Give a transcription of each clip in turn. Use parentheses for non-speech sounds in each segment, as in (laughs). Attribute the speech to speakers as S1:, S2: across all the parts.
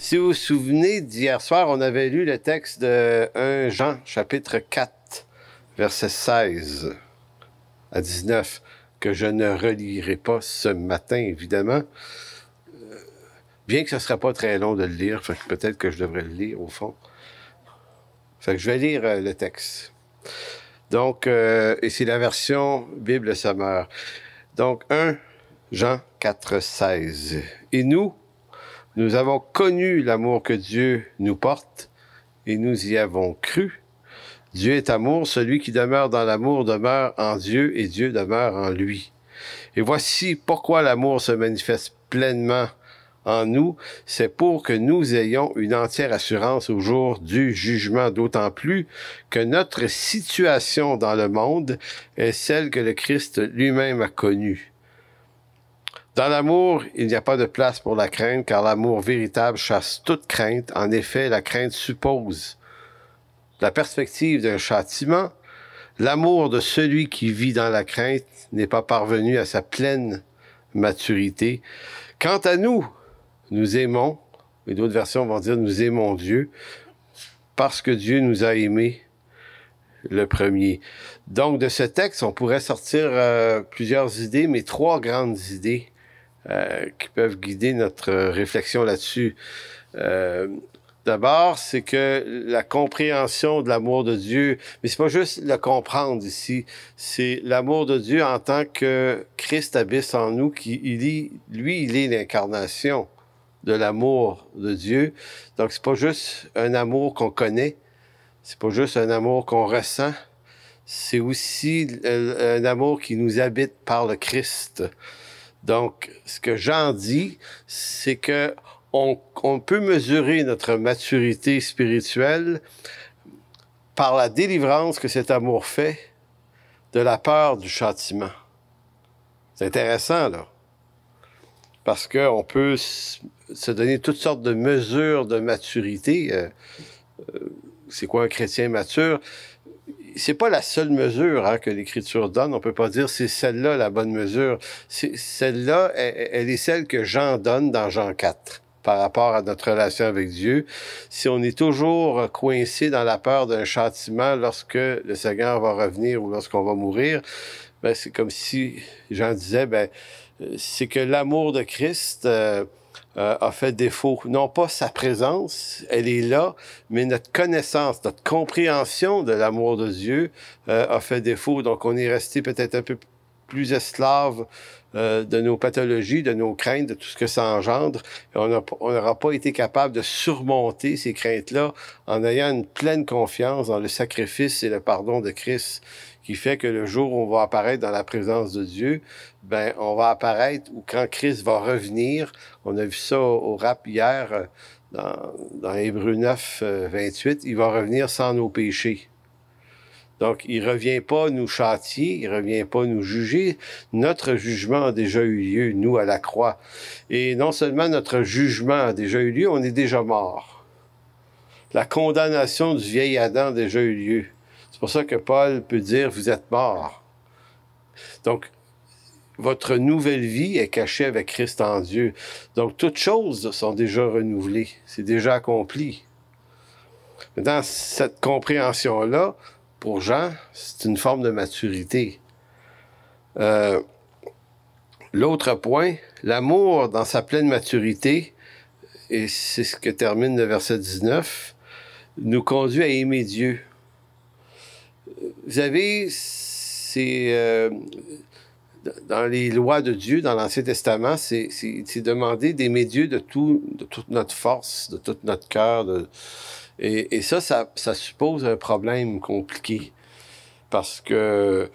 S1: Si vous vous souvenez, d'hier soir, on avait lu le texte de 1 Jean, chapitre 4, verset 16 à 19, que je ne relirai pas ce matin, évidemment. Euh, bien que ce ne sera pas très long de le lire, peut-être que je devrais le lire au fond. que je vais lire euh, le texte. Donc, euh, et c'est la version Bible Sommeur. Donc, 1 Jean 4, 16. Et nous, nous avons connu l'amour que Dieu nous porte et nous y avons cru. Dieu est amour, celui qui demeure dans l'amour demeure en Dieu et Dieu demeure en lui. Et voici pourquoi l'amour se manifeste pleinement en nous, c'est pour que nous ayons une entière assurance au jour du jugement, d'autant plus que notre situation dans le monde est celle que le Christ lui-même a connue. Dans l'amour, il n'y a pas de place pour la crainte, car l'amour véritable chasse toute crainte. En effet, la crainte suppose la perspective d'un châtiment. L'amour de celui qui vit dans la crainte n'est pas parvenu à sa pleine maturité. Quant à nous, nous aimons, et d'autres versions vont dire nous aimons Dieu, parce que Dieu nous a aimés le premier. Donc de ce texte, on pourrait sortir euh, plusieurs idées, mais trois grandes idées euh, qui peuvent guider notre réflexion là-dessus. Euh, d'abord, c'est que la compréhension de l'amour de Dieu, mais c'est pas juste le comprendre ici, c'est l'amour de Dieu en tant que Christ habite en nous, qui il est, lui, il est l'incarnation de l'amour de Dieu. Donc c'est pas juste un amour qu'on connaît, c'est pas juste un amour qu'on ressent, c'est aussi un amour qui nous habite par le Christ. Donc, ce que j'en dis, c'est que on, peut mesurer notre maturité spirituelle par la délivrance que cet amour fait de la peur du châtiment. C'est intéressant, là. Parce qu'on peut se donner toutes sortes de mesures de maturité. Euh, euh, c'est quoi un chrétien mature? c'est pas la seule mesure hein, que l'Écriture donne. On peut pas dire c'est celle-là la bonne mesure. Celle-là, e, e, elle, est celle que Jean donne dans Jean 4 par rapport à notre relation avec Dieu. Si on est toujours coincé dans la peur d'un châtiment lorsque le Seigneur va revenir ou lorsqu'on va mourir, ben, c'est comme si Jean disait, ben, euh, c'est que l'amour de Christ... Euh, euh, a fait défaut. Non pas sa présence, elle est là, mais notre connaissance, notre compréhension de l'amour de Dieu euh, a fait défaut. Donc on est resté peut-être un peu plus esclave euh, de nos pathologies, de nos craintes, de tout ce que ça engendre. Et on n'aura pas été capable de surmonter ces craintes-là en ayant une pleine confiance dans le sacrifice et le pardon de Christ qui fait que le jour où on va apparaître dans la présence de Dieu, ben on va apparaître ou quand Christ va revenir, on a vu ça au, rap hier euh, dans, dans Hébreu 9, 28, euh, il va revenir sans nos péchés. Donc, il revient pas nous châtier, il revient pas nous juger. Notre jugement a déjà eu lieu, nous, à la croix. Et non seulement notre jugement a déjà eu lieu, on est déjà mort. La condamnation du vieil Adam a déjà eu lieu. C'est pour ça que Paul peut dire, vous êtes morts. Donc, votre nouvelle vie est cachée avec Christ en Dieu. Donc, toutes choses sont déjà renouvelées, c'est déjà accompli. Dans cette compréhension-là, pour Jean, c'est une forme de maturité. Euh, l'autre point, l'amour dans sa pleine maturité, et c'est ce que termine le verset 19, nous conduit à aimer Dieu vous avez c'est euh, dans les lois de Dieu, dans l'Ancien Testament, c'est demander d'aimer Dieu de, tout, toute notre force, de tout notre cœur. Et, ça, ça, suppose un problème compliqué. Parce que,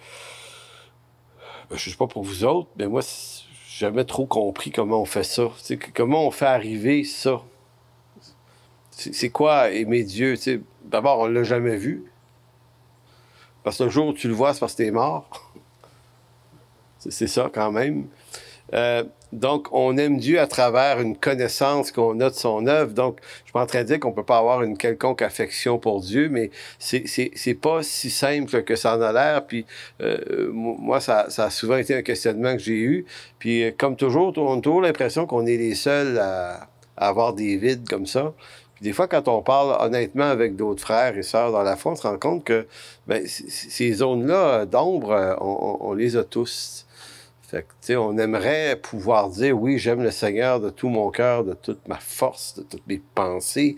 S1: ben, je ne sais pas pour vous autres, mais moi, j'ai jamais trop compris comment on fait ça. comment on fait arriver ça? C'est quoi aimer Dieu? D'abord, on ne l'a jamais vu. Parce le jour, tu le vois, c'est parce que tu es mort. c'est ça quand même. Euh, donc, on aime Dieu à travers une connaissance qu'on a de son œuvre. Donc, je suis en train de dire qu'on peut pas avoir une quelconque affection pour Dieu, mais c'est pas si simple que ça en a l'air. Puis, euh, moi, ça, a souvent été un questionnement que j'ai eu. Puis, euh, comme toujours, on a toujours l'impression qu'on est les seuls à, avoir des vides comme ça des fois, quand on parle honnêtement avec d'autres frères et sœurs dans la foi, on se rend compte que ben, ces zones-là d'ombre, euh, on, les a tous. Fait que, on aimerait pouvoir dire oui, j'aime le Seigneur de tout mon cœur, de toute ma force, de toutes mes pensées,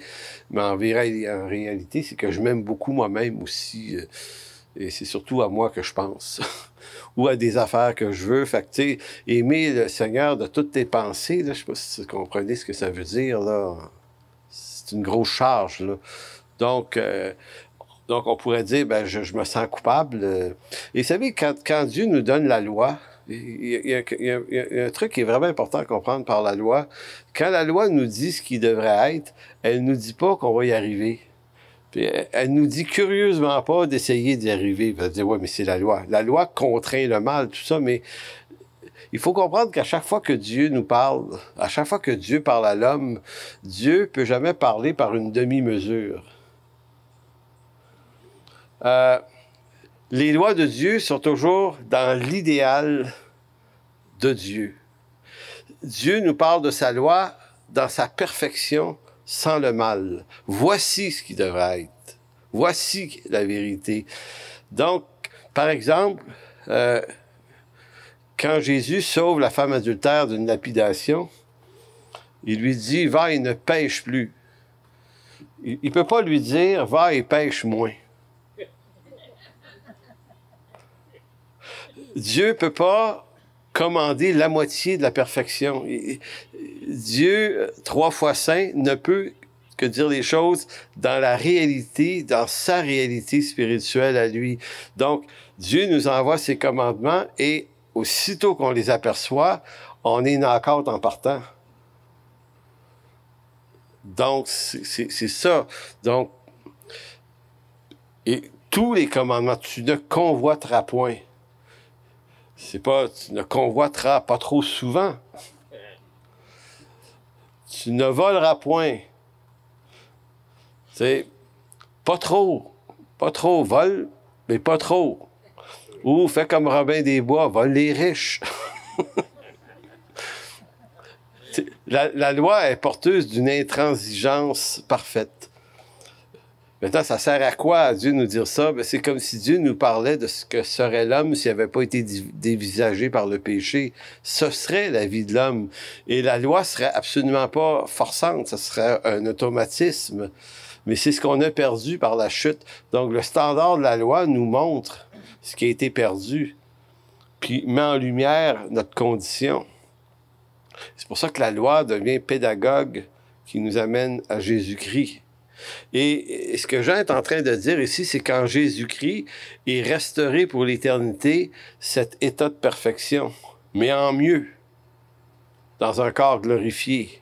S1: mais en, réalité, c'est que je m'aime beaucoup moi-même aussi. Euh, et c'est surtout à moi que je pense. (laughs) ou à des affaires que je veux. Fait que, aimer le Seigneur de toutes tes pensées, là, je sais pas si vous comprenez ce que ça veut dire, là c'est une grosse charge. Donc, euh, donc, on pourrait dire, ben, je, me sens coupable. Euh. Et vous savez, quand, quand Dieu nous donne la loi, il y, a, un truc qui est vraiment important à comprendre par la loi. Quand la loi nous dit ce qui devrait être, elle ne nous dit pas qu'on va y arriver. Puis elle nous dit curieusement pas d'essayer d'y arriver. Vous allez dire, ouais, mais c'est la loi. La loi contraint le mal, tout ça, mais il faut comprendre qu'à chaque fois que Dieu nous parle, à chaque fois que Dieu parle à l'homme, Dieu peut jamais parler par une demi-mesure. Euh, les lois de Dieu sont toujours dans l'idéal de Dieu. Dieu nous parle de sa loi dans sa perfection sans le mal. Voici ce qui devrait être. Voici la vérité. Donc, par exemple, euh, quand Jésus sauve la femme adultère d'une lapidation, il lui dit, va et ne pêche plus. Il ne peut pas lui dire, va et pêche moins. Dieu ne peut pas commander la moitié de la perfection. Dieu, trois fois saint, ne peut que dire les choses dans la réalité, dans sa réalité spirituelle à lui. Donc, Dieu nous envoie ses commandements et aussitôt qu'on les aperçoit, on est encore en partant. Donc, c'est ça. Donc, et tous les commandements, tu ne convoiteras point. C'est pas, tu ne convoiteras pas trop souvent. Tu ne voleras point. sais, pas trop. Pas trop. Vol, mais pas trop. Ou fais comme Robin des Bois, vole les riches. (laughs) la, loi est porteuse d'une intransigeance parfaite. Maintenant, ça sert à quoi Dieu nous dire ça? Ben, c'est comme si Dieu nous parlait de ce que serait l'homme s'il n'avait pas été dévisagé par le péché. Ce serait la vie de l'homme. Et la loi serait absolument pas forçante, ce serait un automatisme. Mais c'est ce qu'on a perdu par la chute. Donc le standard de la loi nous montre ce qui a été perdu, puis met en lumière notre condition. C'est pour ça que la loi devient pédagogue qui nous amène à Jésus-Christ. Et, ce que Jean est en train de dire ici, c'est qu'en Jésus-Christ est restauré pour l'éternité cet état de perfection, mais en mieux, dans un corps glorifié.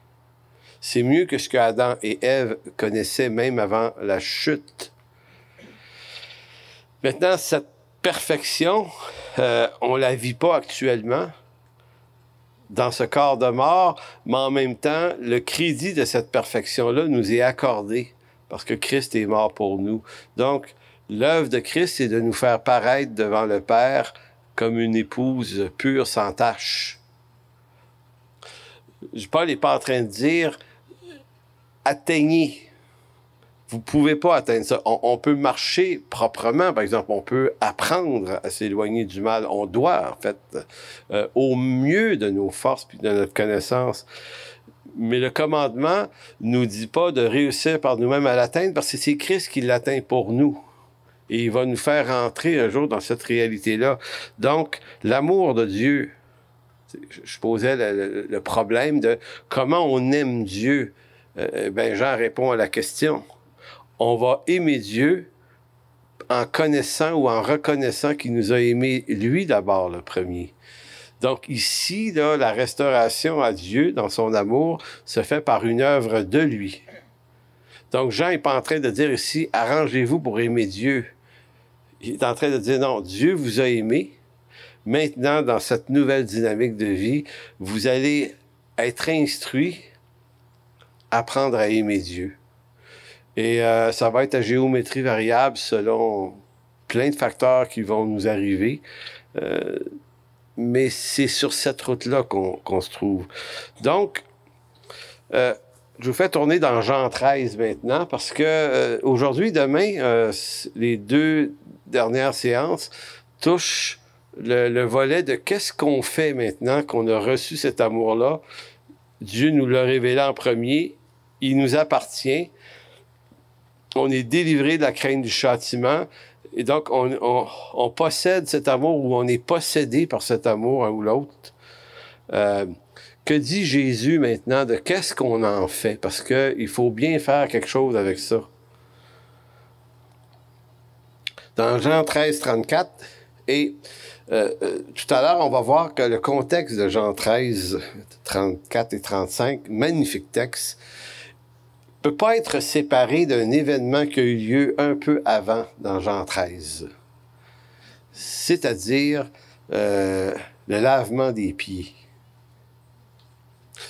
S1: C'est mieux que ce que Adam et Ève connaissaient même avant la chute. Maintenant, cette perfection, euh, on la vit pas actuellement dans ce corps de mort, mais en même temps, le crédit de cette perfection-là nous est accordé parce que Christ est mort pour nous. Donc, l'œuvre de Christ, c'est de nous faire paraître devant le Père comme une épouse pure, sans tache. Paul n'est pas en train de dire atteignez vous pouvez pas atteindre ça. On, peut marcher proprement, par exemple, on peut apprendre à s'éloigner du mal. On doit, en fait, euh, au mieux de nos forces puis de notre connaissance. Mais le commandement nous dit pas de réussir par nous-mêmes à l'atteindre parce que c'est Christ qui l'atteint pour nous. Et il va nous faire entrer un jour dans cette réalité-là. Donc, l'amour de Dieu, je posais le, problème de comment on aime Dieu. Euh, ben Jean répond à la question on va aimer Dieu en connaissant ou en reconnaissant qu'il nous a aimés, lui d'abord le premier. Donc ici, là, la restauration à Dieu dans son amour se fait par une œuvre de lui. Donc Jean n'est pas en train de dire ici, arrangez-vous pour aimer Dieu. Il est en train de dire, non, Dieu vous a aimé. Maintenant, dans cette nouvelle dynamique de vie, vous allez être instruit, apprendre à aimer Dieu. Et euh, ça va être à géométrie variable selon plein de facteurs qui vont nous arriver. Euh, mais c'est sur cette route-là qu'on se trouve. Donc, euh, je vous fais tourner dans Jean 13 maintenant parce que euh, aujourd'hui, demain, euh, les deux dernières séances touchent le, le volet de qu'est-ce qu'on fait maintenant qu'on a reçu cet amour-là. Dieu nous l'a révélé en premier, il nous appartient, on est délivré de la crainte du châtiment. Et donc, on, possède cet amour ou on est possédé par cet amour, un ou l'autre. Euh, que dit Jésus maintenant de qu'est-ce qu'on en fait? Parce qu'il faut bien faire quelque chose avec ça. Dans Jean 13, 34, et euh, euh, tout à l'heure, on va voir que le contexte de Jean 13, 34 et 35, magnifique texte, peut pas être séparé d'un événement qui a eu lieu un peu avant dans Jean 13, c'est-à-dire euh, le lavement des pieds.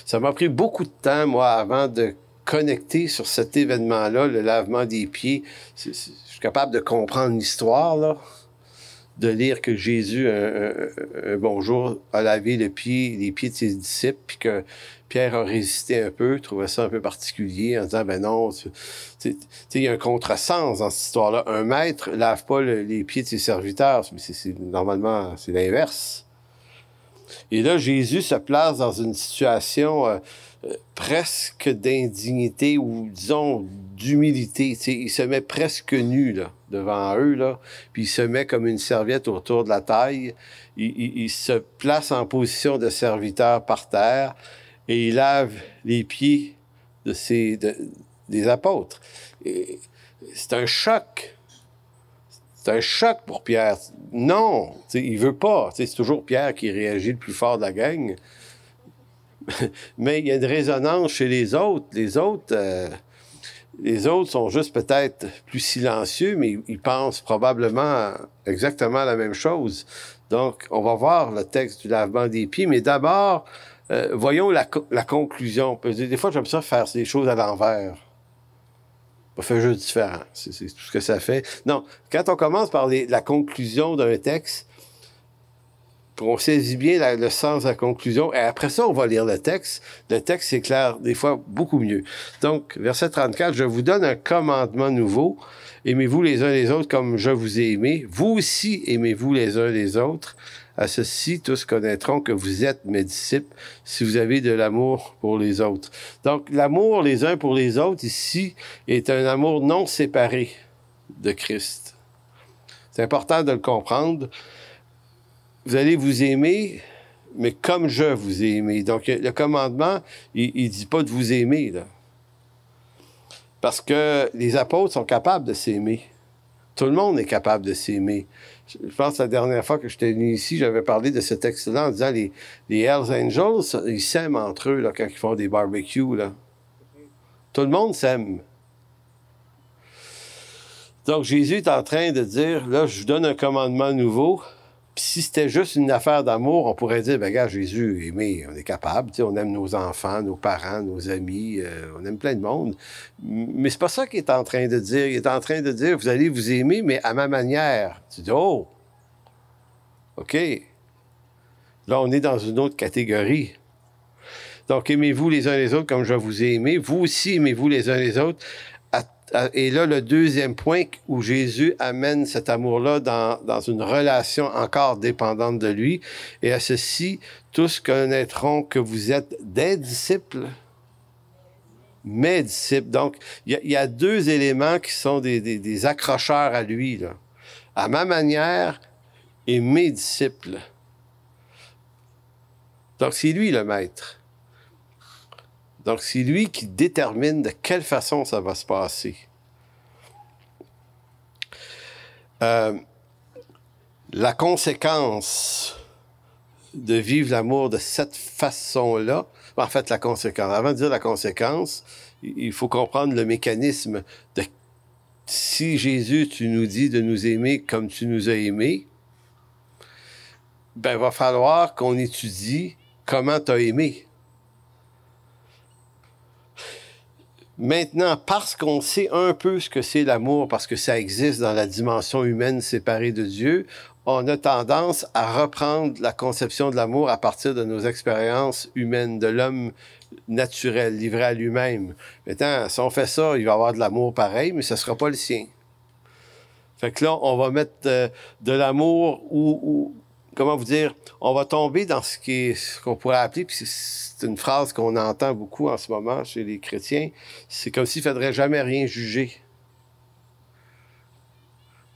S1: Ça m'a pris beaucoup de temps, moi, avant de connecter sur cet événement-là, le lavement des pieds. je suis capable de comprendre l'histoire, là de lire que Jésus, un bonjour, a lavé les pieds de ses disciples, puis que Pierre a résisté un peu, trouvait ça un peu particulier en disant, ben non, il y a un contresens dans cette histoire-là. Un maître lave pas les pieds de ses serviteurs, mais c'est normalement, c'est l'inverse. Et là, Jésus se place dans une situation euh, euh, presque d'indignité ou, disons, d'humilité. Il se met presque nu là, devant eux, là, puis il se met comme une serviette autour de la taille. Il, se place en position de serviteur par terre et il lave les pieds de ces des apôtres. C'est un choc. C'est un choc pour Pierre. Non, il veut pas. C'est toujours Pierre qui réagit le plus fort de la gang (laughs) mais il y a une résonance chez les autres. Les autres, euh, les autres sont juste peut-être plus silencieux, mais ils pensent probablement exactement la même chose. Donc, on va voir le texte du lavement des pieds, mais d'abord, euh, voyons la, conclusion. Des fois, j'aime ça faire des choses à l'envers. On fait un jeu différent, c'est tout ce que ça fait. Non, quand on commence par la conclusion d'un texte, on saisit bien la, le sens de la conclusion. Et après ça, on va lire le texte. Le texte s'éclaire des fois, beaucoup mieux. Donc, verset 34, je vous donne un commandement nouveau. Aimez-vous les uns les autres comme je vous ai aimé. Vous aussi, aimez-vous les uns les autres. À ceci, tous connaîtront que vous êtes mes disciples si vous avez de l'amour pour les autres. Donc, l'amour les uns pour les autres ici est un amour non séparé de Christ. C'est important de le comprendre vous allez vous aimer, mais comme je vous ai aimé. Donc, le commandement, il ne dit pas de vous aimer, là. Parce que les apôtres sont capables de s'aimer. Tout le monde est capable de s'aimer. Je pense que la dernière fois que j'étais venu ici, j'avais parlé de ce texte-là en disant les, les Hells Angels, ils s'aiment entre eux là, quand ils font des barbecues. Là. Tout le monde s'aime. Donc Jésus est en train de dire, là, je vous donne un commandement nouveau, si c'était juste une affaire d'amour, on pourrait dire, ben gars, Jésus, aimé, on est capable, on aime nos enfants, nos parents, nos amis, euh, on aime plein de monde. Mais c'est pas ça qu'il est en train de dire. Il est en train de dire, vous allez vous aimer, mais à ma manière. Tu dis, oh, OK. Là, on est dans une autre catégorie. Donc, aimez-vous les uns les autres comme je vous ai aimé. Vous aussi, aimez-vous les uns les autres euh, et là, le deuxième point où Jésus amène cet amour-là dans, une relation encore dépendante de lui, et à ceci, tous connaîtront que vous êtes des disciples. Mes disciples. Donc, il y, a deux éléments qui sont des, des, accrocheurs à lui. À ma manière et mes disciples. Donc, c'est lui le maître. Donc, c'est lui qui détermine de quelle façon ça va se passer. Euh, la conséquence de vivre l'amour de cette façon-là, en fait, la conséquence. Avant de dire la conséquence, il faut comprendre le mécanisme de si Jésus, tu nous dis de nous aimer comme tu nous as aimés, ben, il va falloir qu'on étudie comment tu as aimé. Maintenant, parce qu'on sait un peu ce que c'est l'amour, parce que ça existe dans la dimension humaine séparée de Dieu, on a tendance à reprendre la conception de l'amour à partir de nos expériences humaines, de l'homme naturel, livré à lui-même. Maintenant, si on fait ça, il va avoir de l'amour pareil, mais ce ne sera pas le sien. Fait que là, on va mettre euh, de, l'amour ou comment vous dire, on va tomber dans ce qui qu'on pourrait appeler, puis c'est une phrase qu'on entend beaucoup en ce moment chez les chrétiens, c'est comme s'il ne faudrait jamais rien juger.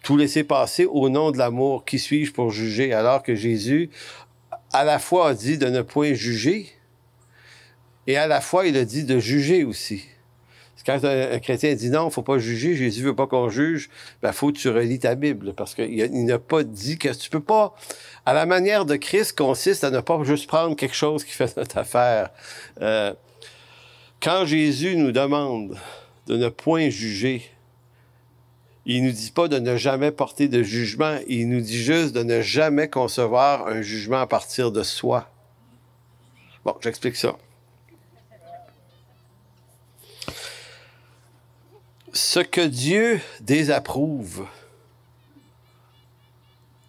S1: Tout laisser passer au nom de l'amour, qui suis-je pour juger? Alors que Jésus, à la fois, a dit de ne point juger, et à la fois, il a dit de juger aussi. Quand un, chrétien dit non, il ne faut pas juger, Jésus ne veut pas qu'on juge, il ben, faut que tu relis ta Bible, parce qu'il n'a pas dit que tu ne peux pas à la manière de Christ consiste à ne pas juste prendre quelque chose qui fait notre affaire. Euh, quand Jésus nous demande de ne point juger, il nous dit pas de ne jamais porter de jugement, il nous dit juste de ne jamais concevoir un jugement à partir de soi. Bon, j'explique ça. Ce que Dieu désapprouve,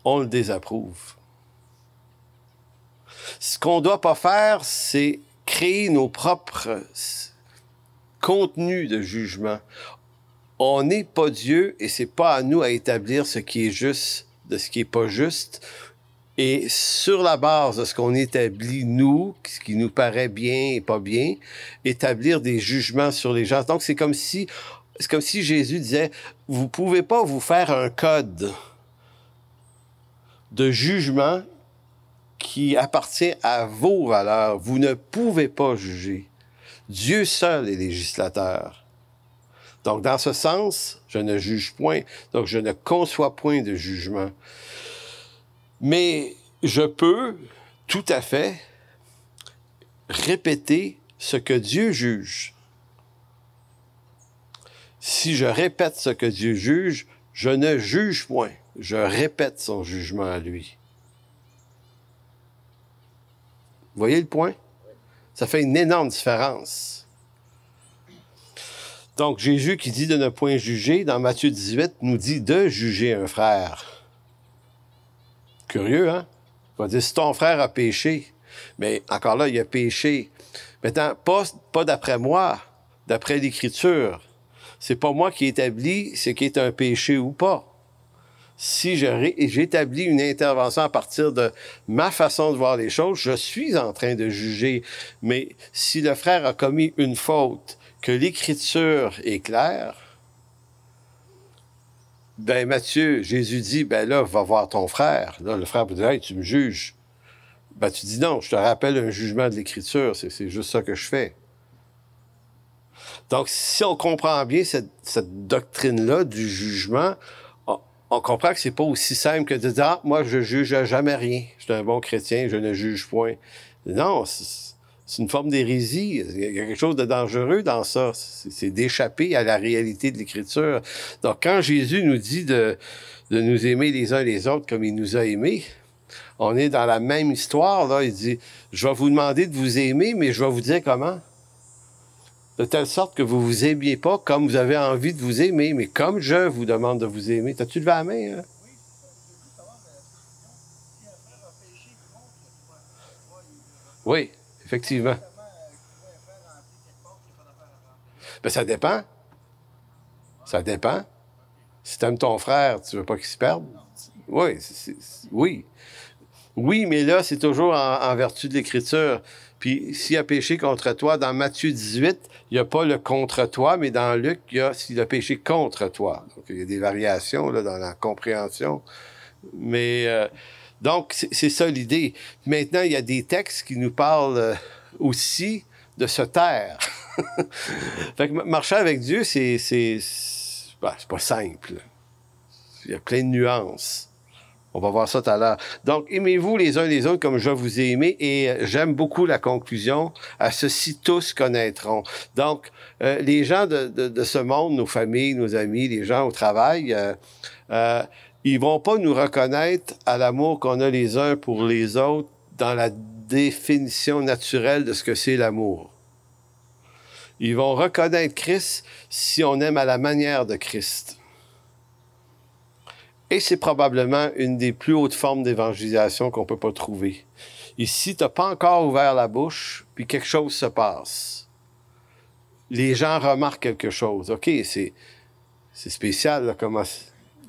S1: on le désapprouve. Ce qu'on doit pas faire, c'est créer nos propres contenus de jugement. On n'est pas Dieu et c'est pas à nous à établir ce qui est juste de ce qui est pas juste. Et sur la base de ce qu'on établit, nous, ce qui nous paraît bien et pas bien, établir des jugements sur les gens. Donc, c'est comme si, c'est comme si Jésus disait, vous pouvez pas vous faire un code de jugement qui appartient à vos valeurs. Vous ne pouvez pas juger. Dieu seul est législateur. Donc, dans ce sens, je ne juge point, donc je ne conçois point de jugement. Mais je peux tout à fait répéter ce que Dieu juge. Si je répète ce que Dieu juge, je ne juge point, je répète son jugement à lui. Vous voyez le point? Ça fait une énorme différence. Donc Jésus qui dit de ne point juger, dans Matthieu 18, nous dit de juger un frère. Curieux, hein? On va dire, si ton frère a péché, mais encore là, il a péché. Maintenant, pas, pas d'après moi, d'après l'Écriture. C'est pas moi qui établis ce qui est un péché ou pas si j'établis une intervention à partir de ma façon de voir les choses, je suis en train de juger. Mais si le frère a commis une faute que l'Écriture est claire, ben Matthieu, Jésus dit, ben là, va voir ton frère. Là, le frère peut dire, tu me juges. Ben tu dis non, je te rappelle un jugement de l'Écriture, c'est juste ça que je fais. Donc, si on comprend bien cette doctrine-là du jugement, on comprend que c'est pas aussi simple que de dire Ah, moi, je juge jamais rien. Je suis un bon chrétien, je ne juge point. Non, c'est une forme d'hérésie. Il y a quelque chose de dangereux dans ça. C'est d'échapper à la réalité de l'Écriture. Donc, quand Jésus nous dit de, de nous aimer les uns les autres comme il nous a aimés, on est dans la même histoire. Là. Il dit Je vais vous demander de vous aimer, mais je vais vous dire comment de telle sorte que vous vous aimiez pas comme vous avez envie de vous aimer, mais comme je vous demande de vous aimer. T'as-tu levé la main? Hein? Oui, effectivement. Ben, ça dépend. Ça dépend. Si t'aimes ton frère, tu veux pas qu'il se perde? Oui, oui. Oui, mais là, c'est toujours en vertu de l'Écriture. Puis s'il a péché contre toi, dans Matthieu 18, il n'y a pas le contre toi, mais dans Luc, il y a s'il a péché contre toi. Donc il y a des variations là, dans la compréhension. Mais euh, donc c'est ça l'idée. Maintenant, il y a des textes qui nous parlent euh, aussi de se taire. (laughs) fait que marcher avec Dieu, c'est bah, c'est pas simple. Il y a plein de nuances. On va voir ça tout à l'heure. Donc, aimez-vous les uns les autres comme je vous ai aimé. Et euh, j'aime beaucoup la conclusion. À ceci, tous connaîtront. Donc, euh, les gens de, ce monde, nos familles, nos amis, les gens au travail, euh, euh, ils vont pas nous reconnaître à l'amour qu'on a les uns pour les autres dans la définition naturelle de ce que c'est l'amour. Ils vont reconnaître Christ si on aime à la manière de Christ. Et c'est probablement une des plus hautes formes d'évangélisation qu'on peut pas trouver. Ici, tu n'as pas encore ouvert la bouche, puis quelque chose se passe. Les gens remarquent quelque chose. OK, c'est spécial comment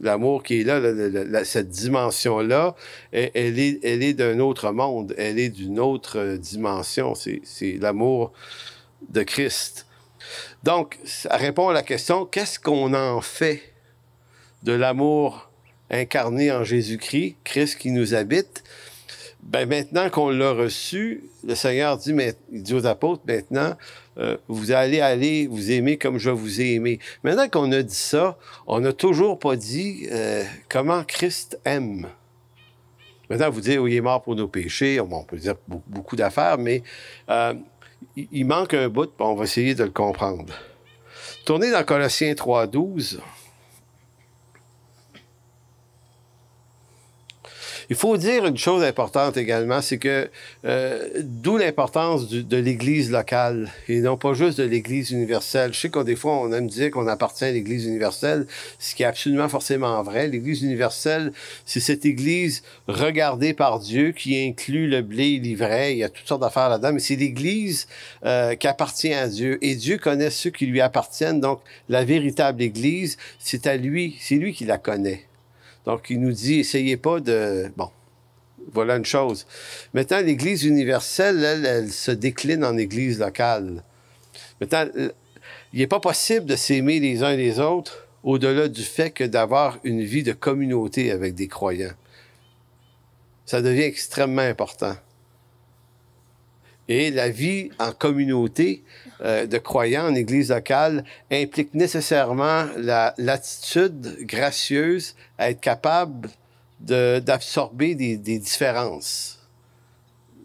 S1: l'amour qui est là, cette dimension-là, elle, est, elle est d'un autre monde, elle est d'une autre euh, dimension. C'est l'amour de Christ. Donc, ça répond à la question, qu'est-ce qu'on en fait de l'amour incarné en Jésus-Christ, Christ qui nous habite, ben maintenant qu'on l'a reçu, le Seigneur dit, aux apôtres, maintenant, euh, vous allez aller vous aimer comme je vous ai aimé. Maintenant qu'on a dit ça, on n'a toujours pas dit euh, comment Christ aime. Maintenant, vous dites, oui il est mort pour nos péchés, on peut dire beaucoup d'affaires, mais euh, il manque un bout, on va essayer de le comprendre. Tournez dans Colossiens 3.12. Il faut dire une chose importante également, c'est que euh, d'où l'importance de l'Église locale et non pas juste de l'Église universelle. Je sais qu'on des fois, on aime dire qu'on appartient à l'Église universelle, ce qui est absolument forcément vrai. L'Église universelle, c'est cette Église regardée par Dieu qui inclut le blé, l'ivraie, il y a toutes sortes d'affaires là-dedans, mais c'est l'Église euh, qui appartient à Dieu. Et Dieu connaît ceux qui lui appartiennent. Donc, la véritable Église, c'est à lui, c'est lui qui la connaît. Donc, il nous dit, essayez pas de... Bon, voilà une chose. Maintenant, l'Église universelle, elle, elle se décline en Église locale. Maintenant, euh, il n'est pas possible de s'aimer les uns les autres au-delà du fait que d'avoir une vie de communauté avec des croyants. Ça devient extrêmement important. Et la vie en communauté euh, de croyants en Église locale implique nécessairement l'attitude gracieuse à être capable d'absorber des différences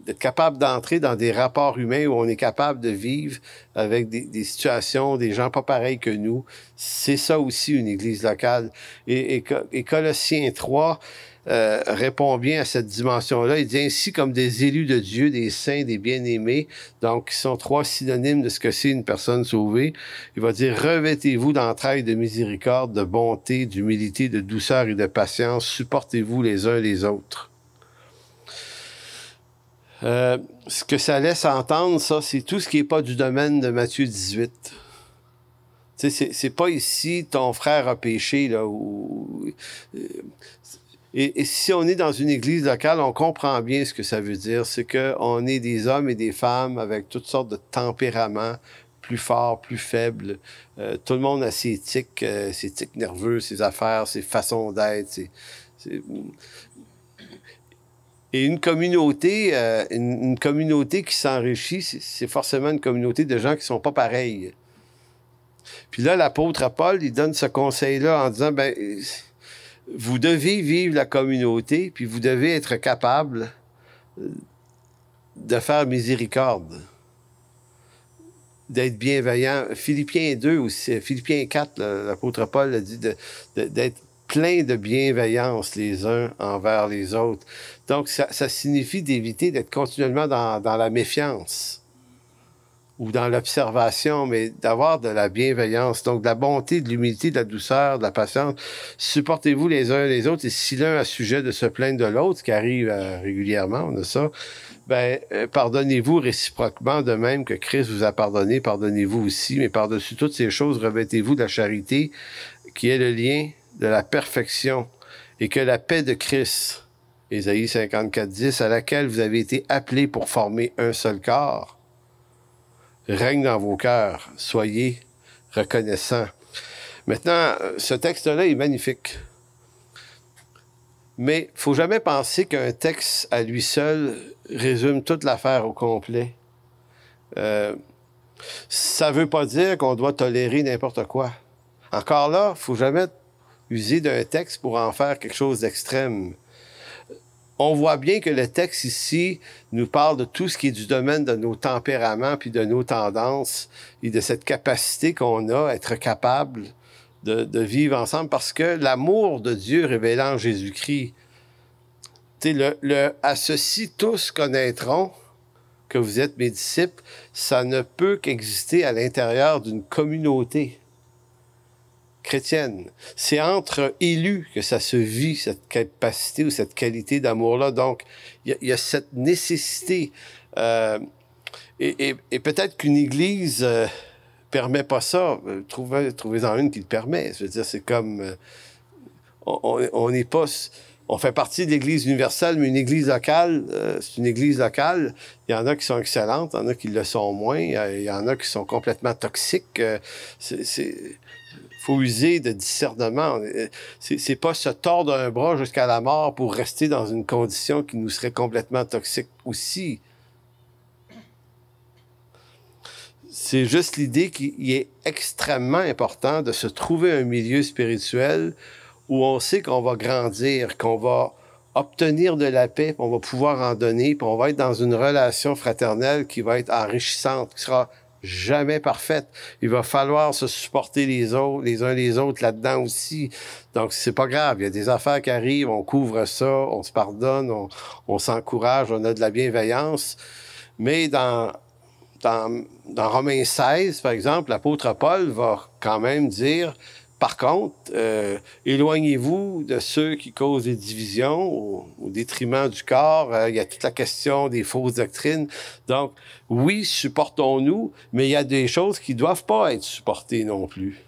S1: d'être capable d'entrer dans des rapports humains où on est capable de vivre avec des, situations, des gens pas pareils que nous. C'est ça aussi une église locale. Et, et, Colossiens 3 euh, répond bien à cette dimension-là. Il dit ainsi comme des élus de Dieu, des saints, des bien-aimés, donc qui sont trois synonymes de ce que c'est une personne sauvée. Il va dire revêtez-vous d'entrailles de miséricorde, de bonté, d'humilité, de douceur et de patience. Supportez-vous les uns les autres. Euh, ce que ça laisse entendre, ça, c'est tout ce qui n'est pas du domaine de Matthieu 18. Tu sais, c'est pas ici ton frère a péché, là, euh, Et, si on est dans une église locale, on comprend bien ce que ça veut dire. C'est qu'on est des hommes et des femmes avec toutes sortes de tempéraments, plus forts, plus faibles. Euh, tout le monde a ses tics, ses tics nerveux, ses affaires, ses façons d'être. Et une communauté, euh, une, communauté qui s'enrichit, c'est forcément une communauté de gens qui ne sont pas pareils. Puis là, l'apôtre Paul, il donne ce conseil-là en disant, ben, vous devez vivre la communauté, puis vous devez être capable de faire miséricorde, d'être bienveillant. Philippiens 2 aussi, Philippiens 4, l'apôtre Paul a dit d'être plein de bienveillance les uns envers les autres. Donc, ça, ça signifie d'éviter d'être continuellement dans, dans, la méfiance ou dans l'observation, mais d'avoir de la bienveillance, donc de la bonté, de l'humilité, de la douceur, de la patience. Supportez-vous les uns les autres, et si l'un a sujet de se plaindre de l'autre, qui arrive euh, régulièrement, on a ça, ben, euh, pardonnez-vous réciproquement de même que Christ vous a pardonné, pardonnez-vous aussi, mais par-dessus toutes ces choses, revêtez-vous de la charité, qui est le lien de la perfection et que la paix de Christ, Ésaïe 54, 10, à laquelle vous avez été appelés pour former un seul corps, règne dans vos cœurs. Soyez reconnaissants. Maintenant, ce texte-là est magnifique. Mais il faut jamais penser qu'un texte à lui seul résume toute l'affaire au complet. Euh, ça ne veut pas dire qu'on doit tolérer n'importe quoi. Encore là, il faut jamais user d'un texte pour en faire quelque chose d'extrême. On voit bien que le texte ici nous parle de tout ce qui est du domaine de nos tempéraments puis de nos tendances et de cette capacité qu'on a à être capable de, vivre ensemble parce que l'amour de Dieu révélant Jésus-Christ, le, le à ceci tous connaîtront que vous êtes mes disciples, ça ne peut qu'exister à l'intérieur d'une communauté chrétienne. C'est entre élus que ça se vit, cette capacité ou cette qualité d'amour-là. Donc, il y, a cette nécessité. Euh, et, peut-être qu'une Église ne euh, permet pas ça. Euh, trouvez, trouvez-en une qui le permet. Je veux dire, c'est comme... on n'est pas... On fait partie de l'Église universelle, mais une Église locale, c'est une Église locale. Il y en a qui sont excellentes, il y en a qui le sont moins, il y en a qui sont complètement toxiques. c'est faut user de discernement. Euh, c'est pas se tordre un bras jusqu'à la mort pour rester dans une condition qui nous serait complètement toxique aussi. C'est juste l'idée qu'il est extrêmement important de se trouver un milieu spirituel où on sait qu'on va grandir, qu'on va obtenir de la paix, qu'on va pouvoir en donner, qu'on on va être dans une relation fraternelle qui va être enrichissante, qui sera jamais parfaite. Il va falloir se supporter les uns les autres là-dedans aussi. Donc, c'est pas grave. Il y a des affaires qui arrivent, on couvre ça, on se pardonne, on, s'encourage, on a de la bienveillance. Mais dans, dans, dans Romains 16, par exemple, l'apôtre Paul va quand même dire par contre, euh, éloignez-vous de ceux qui causent des divisions au, détriment du corps. Euh, il y a toute la question des fausses doctrines. Donc, oui, supportons-nous, mais il y a des choses qui ne doivent pas être supportées non plus.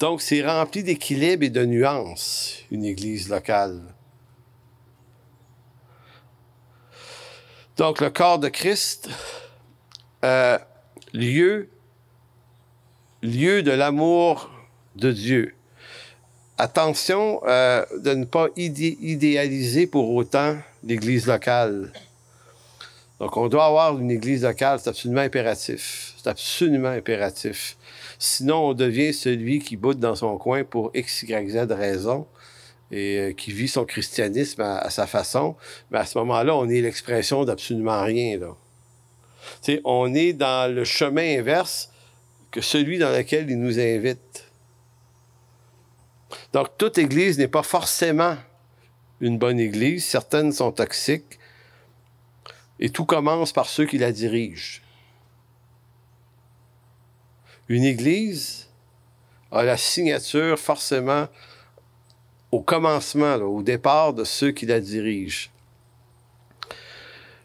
S1: Donc, c'est rempli d'équilibre et de nuances, une église locale. Donc, le corps de Christ, euh, lieu lieu de l'amour de Dieu. Attention euh, de ne pas idéaliser pour autant l'Église locale. Donc, on doit avoir une Église locale, c'est absolument impératif. C'est absolument impératif. Sinon, on devient celui qui boude dans son coin pour X, Y, Z raison et euh, qui vit son christianisme à, sa façon. Mais à ce moment-là, on est l'expression d'absolument rien. Là. on est dans le chemin inverse que celui dans lequel il nous invite. Donc, toute Église n'est pas forcément une bonne Église. Certaines sont toxiques. Et tout commence par ceux qui la dirigent. Une Église a la signature forcément au commencement, au départ de ceux qui la dirigent.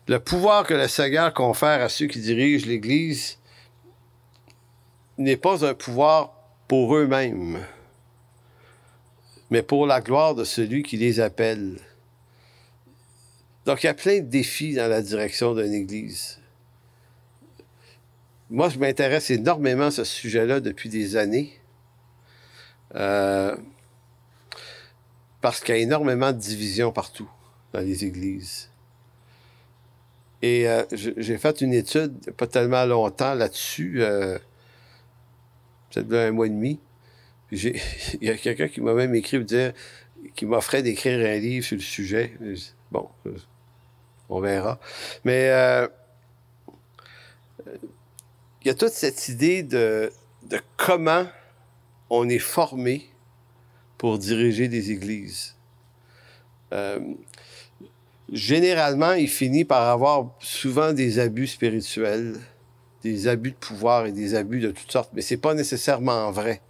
S1: Le pouvoir que la Seigneur confère à ceux qui dirigent l'Église n'est pas un pouvoir pour eux-mêmes, mais pour la gloire de celui qui les appelle. Donc, il y a plein de défis dans la direction d'une Église. Moi, je m'intéresse énormément à ce sujet-là depuis des années, euh, parce qu'il y a énormément de divisions partout dans les Églises. Et euh, j'ai fait une étude pas tellement longtemps là-dessus. Euh, peut-être un mois et demi. (laughs) il y a quelqu'un qui m'a même écrit qui m'offrait d'écrire un livre sur le sujet. Bon, euh, on verra. Mais euh, il y a toute cette idée de, comment on est formé pour diriger des églises. Euh, généralement, il finit par avoir souvent des abus spirituels des abus de pouvoir et des abus de toutes sortes, mais c'est pas nécessairement vrai.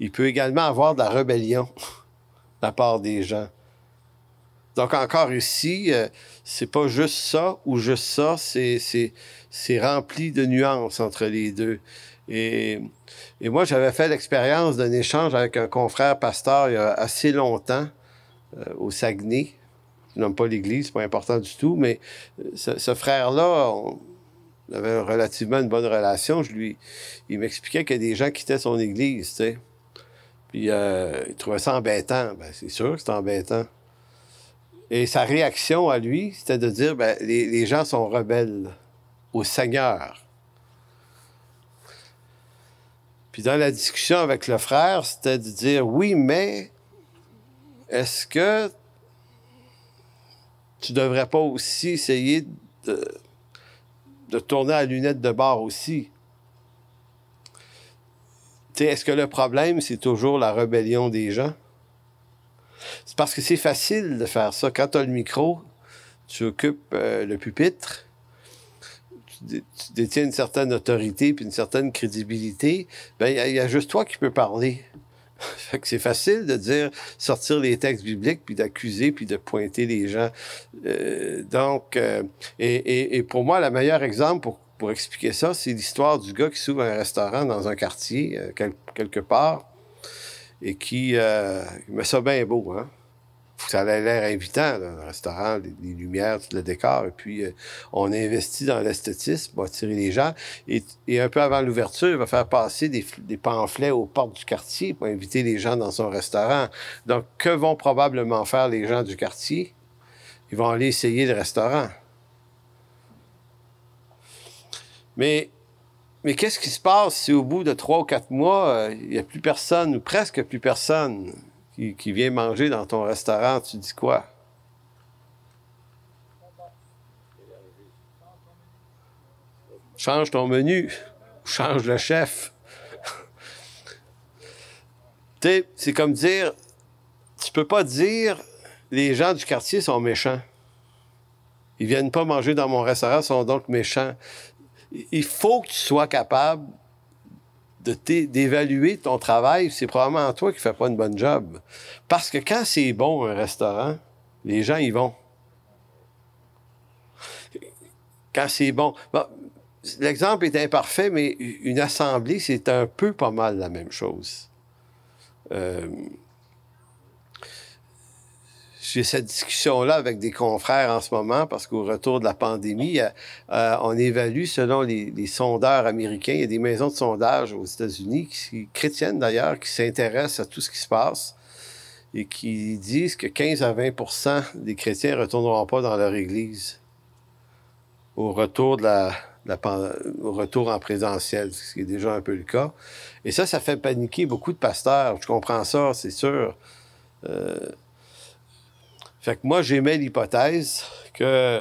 S1: Il peut également avoir de la rébellion de la part des gens. Donc encore ici, euh, c'est pas juste ça ou juste ça, c'est rempli de nuances entre les deux. Et, moi, j'avais fait l'expérience d'un échange avec un confrère pasteur il y a assez longtemps euh, au Saguenay. Je nomme pas l'Église, c'est pas important du tout, mais euh, ce frère-là, on avait relativement une bonne relation. Je lui, il m'expliquait que des gens quittaient son église, tu sais. Puis euh, il trouvait ça embêtant. Ben, c'est sûr que c'est embêtant. Et sa réaction à lui, c'était de dire ben, les, les, gens sont rebelles au Seigneur. Puis dans la discussion avec le frère, c'était de dire oui, mais est-ce que tu ne devrais pas aussi essayer de de tourner à lunettes de bord aussi. Est-ce que le problème, c'est toujours la rébellion des gens? C'est parce que c'est facile de faire ça. Quand tu as le micro, tu occupes euh, le pupitre, tu, détiens une certaine autorité puis une certaine crédibilité, ben, il ben, y, a juste toi qui peux parler. (laughs) Fait que c'est facile de dire sortir les textes bibliques puis d'accuser puis de pointer les gens. Euh, donc, euh, et, pour moi, le meilleur exemple pour, expliquer ça, c'est l'histoire du gars qui s'ouvre un restaurant dans un quartier, euh, quelque part, et qui, me met ça bien beau, hein? ça a l'air invitant, le restaurant, les, lumières, tout le décor. Et puis, euh, on investit dans l'esthétisme, pour attirer les gens. Et, un peu avant l'ouverture, il va faire passer des, pamphlets aux portes du quartier pour inviter les gens dans son restaurant. Donc, que vont probablement faire les gens du quartier? Ils vont aller essayer le restaurant. Mais, mais qu'est-ce qui se passe si au bout de trois ou quatre mois, euh, il n'y a plus personne ou presque plus personne qui, vient manger dans ton restaurant, tu dis quoi? Change ton menu, change le chef. (laughs) tu sais, c'est comme dire, tu peux pas dire les gens du quartier sont méchants. Ils viennent pas manger dans mon restaurant, sont donc méchants. Il faut que tu sois capable d'évaluer ton travail, c'est probablement toi qui fais pas une bonne job. Parce que quand c'est bon, un restaurant, les gens y vont. Quand c'est bon. bon L'exemple est imparfait, mais une assemblée, c'est un peu pas mal la même chose. Euh, j'ai cette discussion-là avec des confrères en ce moment parce qu'au retour de la pandémie, euh, euh, on évalue selon les, sondeurs américains, il y a des maisons de sondage aux États-Unis, chrétiennes d'ailleurs, qui s'intéressent à tout ce qui se passe et qui disent que 15 à 20 des chrétiens ne retourneront pas dans leur église au retour de la, au retour en présentiel, ce qui est déjà un peu le cas. Et ça, ça fait paniquer beaucoup de pasteurs. Je comprends ça, c'est sûr. Euh, fait que moi, j'aimais l'hypothèse que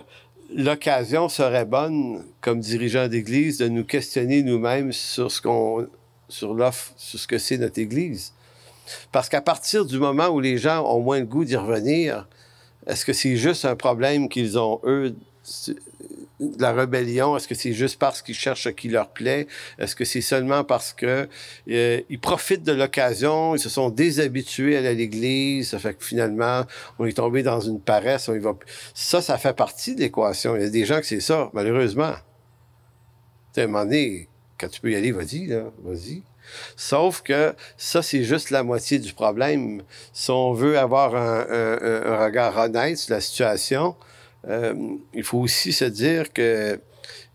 S1: l'occasion serait bonne, comme dirigeant d'Église, de nous questionner nous-mêmes sur ce qu'on sur l'offre, sur ce que c'est notre Église. Parce qu'à partir du moment où les gens ont moins le goût d'y revenir, est-ce que c'est juste un problème qu'ils ont, eux, la rébellion? Est-ce que c'est juste parce qu'ils cherchent ce qui leur plaît? Est-ce que c'est seulement parce que euh, ils profitent de l'occasion, ils se sont déshabitués à l'Église, ça fait que finalement, on est tombé dans une paresse, on va... Ça, ça fait partie de l'équation. Il y a des gens que c'est ça, malheureusement. à un moment quand tu peux y aller, vas-y, là, vas-y. Sauf que ça, c'est juste la moitié du problème. Si on veut avoir un, un regard honnête sur la situation, euh, il faut aussi se dire que.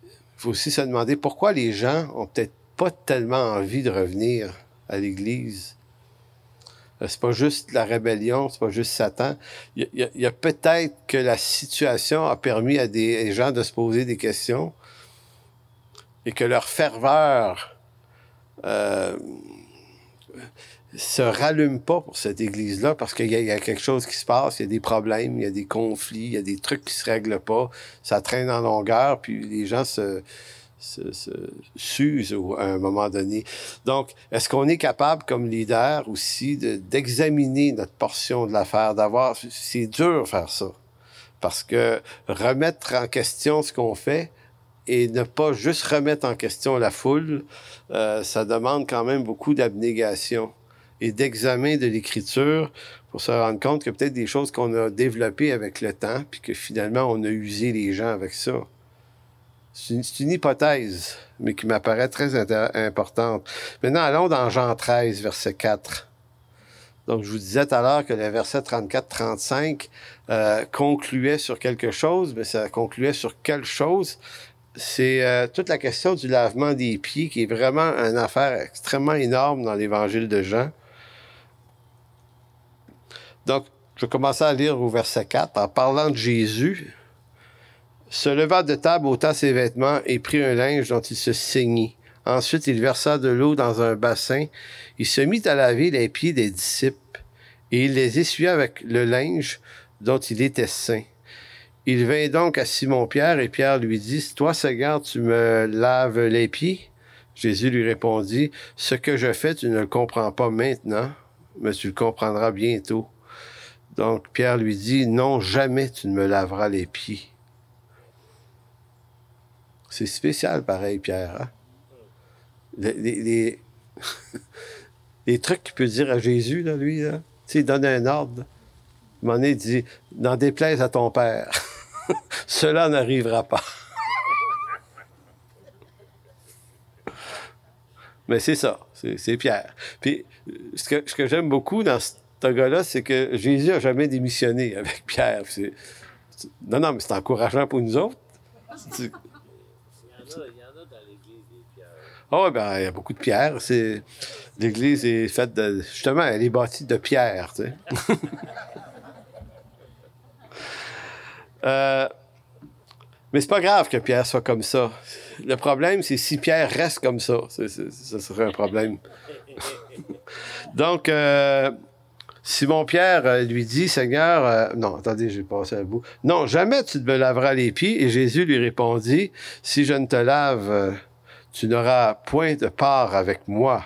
S1: Il faut aussi se demander pourquoi les gens ont peut-être pas tellement envie de revenir à l'Église. Euh, c'est pas juste la rébellion, c'est pas juste Satan. Il y a, peut-être que la situation a permis à des, à des gens de se poser des questions et que leur ferveur euh, se rallume pas pour cette Église-là parce qu'il y, a quelque chose qui se passe, il y a des problèmes, il y a des conflits, il y a des trucs qui se règlent pas, ça traîne en longueur, puis les gens se à un moment donné. Donc, est-ce qu'on est capable, comme leader aussi, d'examiner notre portion de l'affaire, d'avoir... C'est dur faire ça, parce que remettre en question ce qu'on fait, et ne pas juste remettre en question la foule, euh, ça demande quand même beaucoup d'abnégation et d'examen de l'écriture pour se rendre compte que peut-être des choses qu'on a développées avec le temps, puis que finalement on a usé les gens avec ça. C'est une, hypothèse, mais qui m'apparaît très importante. Maintenant, allons dans Jean 13, verset 4. Donc, je vous disais tout à l'heure que le verset 34-35 euh, concluait sur quelque chose, mais ça concluait sur quelle chose? c'est euh, toute la question du lavement des pieds qui est vraiment une affaire extrêmement énorme dans l'évangile de Jean. Donc, je vais à lire au verset 4 en parlant de Jésus. Se leva de table, ôta ses vêtements et prit un linge dont il se saignit. Ensuite, il versa de l'eau dans un bassin. Il se mit à laver les pieds des disciples et il les essuya avec le linge dont il était saint. Il vint donc à Simon-Pierre et Pierre lui dit, toi, Seigneur, tu me laves les pieds. Jésus lui répondit, ce que je fais, tu ne le comprends pas maintenant, mais tu le comprendras bientôt. Donc Pierre lui dit, non, jamais tu ne me laveras les pieds. C'est spécial pareil, Pierre. Hein? (laughs) Les, trucs qu'il peut dire à Jésus, lui, là. il donne un ordre. Il un dit N'en déplaise à ton père. (laughs) cela n'arrivera pas. Mais c'est ça, c'est Pierre. Puis ce que, ce que j'aime beaucoup dans ce gars-là, c'est que Jésus n'a jamais démissionné avec Pierre. non, non, mais c'est encourageant pour nous autres. il, y en a, dans l'Église Ah oh, ben, il y a beaucoup de pierres. L'Église est faite de. Justement, elle est bâtie de pierre. (laughs) Mais euh, mais c'est pas grave que Pierre soit comme ça. Le problème, c'est si Pierre reste comme ça. ce serait un problème. (laughs) Donc, euh, Simon Pierre euh, lui dit Seigneur, euh, non, attendez, j'ai passé à bout. Non, jamais tu ne me laveras les pieds. Et Jésus lui répondit Si je ne te lave, tu n'auras point de part avec moi.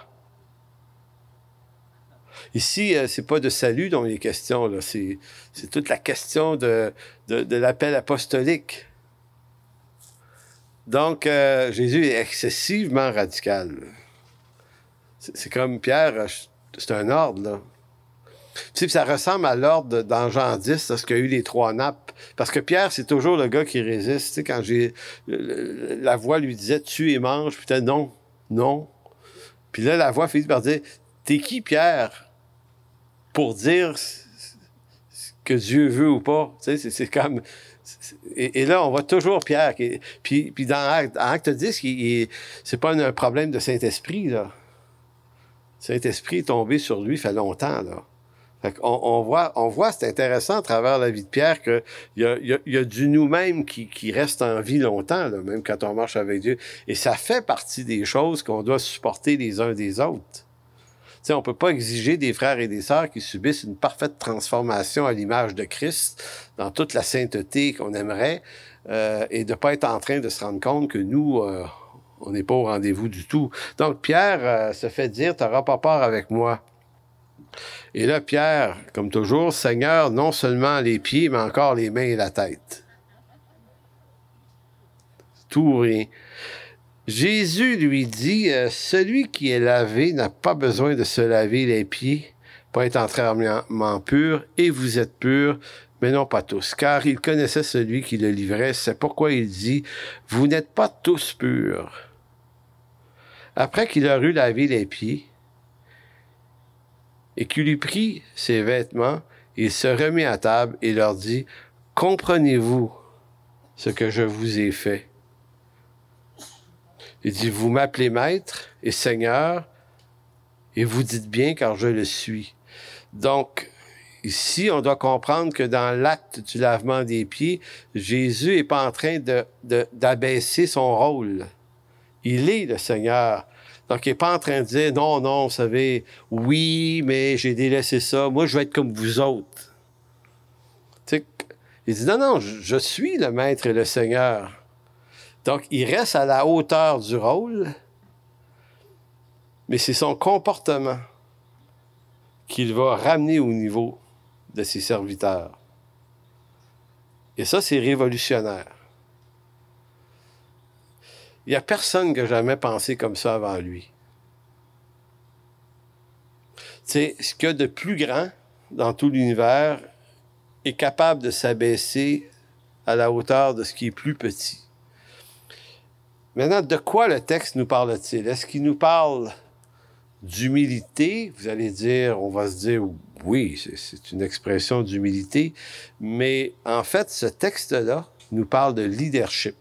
S1: Ici, ce euh, c'est pas de salut dont il est question, C'est, toute la question de, l'appel apostolique. Donc, euh, Jésus est excessivement radical. C'est, comme Pierre, euh, c'est un ordre, là. ça ressemble à l'ordre dans Jean 10, ce qu'a eu les trois nappes. Parce que Pierre, c'est toujours le gars qui résiste. Tu quand La voix lui disait tu et mange, putain, non, non. Puis là, la voix finit par dire T'es qui, Pierre pour dire ce que Dieu veut ou pas. Tu sais, c'est comme... Et, là, on voit toujours Pierre. Qui, puis, puis dans Acte, 10, c'est pas un, problème de Saint-Esprit, là. Saint-Esprit est tombé sur lui fait longtemps, là. Fait on, on, voit, on voit c'est intéressant à travers la vie de Pierre qu'il y a, y, a, du nous-mêmes qui, reste en vie longtemps, là, même quand on marche avec Dieu. Et ça fait partie des choses qu'on doit supporter les uns des autres. On on peut pas exiger des frères et des sœurs qui subissent une parfaite transformation à l'image de Christ dans toute la sainteté qu'on aimerait euh, et de pas être en train de se rendre compte que nous, euh, on n'est pas au rendez-vous du tout. Donc Pierre euh, se fait dire, Tu n'auras pas peur avec moi. Et là, Pierre, comme toujours, Seigneur, non seulement les pieds, mais encore les mains et la tête. Tout rien. Jésus lui dit, euh, celui qui est lavé n'a pas besoin de se laver les pieds pour être entièrement pur, et vous êtes purs, mais non pas tous, car il connaissait celui qui le livrait, c'est pourquoi il dit, vous n'êtes pas tous purs. Après qu'il leur eut lavé les pieds, et qu'il eut pris ses vêtements, il se remit à table et leur dit, comprenez-vous ce que je vous ai fait? Il dit, vous m'appelez maître et seigneur, et vous dites bien car je le suis. Donc, ici, on doit comprendre que dans l'acte du lavement des pieds, Jésus n'est pas en train d'abaisser de, son rôle. Il est le Seigneur. Donc, il n'est pas en train de dire, non, non, vous savez, oui, mais j'ai délaissé ça, moi, je vais être comme vous autres. Tu sais, il dit, non, non, je suis le Maître et le Seigneur. Donc, il reste à la hauteur du rôle, mais c'est son comportement qu'il va ramener au niveau de ses serviteurs. Et ça, c'est révolutionnaire. Il n'y a personne qui a jamais pensé comme ça avant lui. C'est ce qu'il y a de plus grand dans tout l'univers est capable de s'abaisser à la hauteur de ce qui est plus petit. Maintenant, de quoi le texte nous parle-t-il? Est-ce qu'il nous parle d'humilité? Vous allez dire, on va se dire, oui, c'est une expression d'humilité, mais en fait, ce texte-là nous parle de leadership.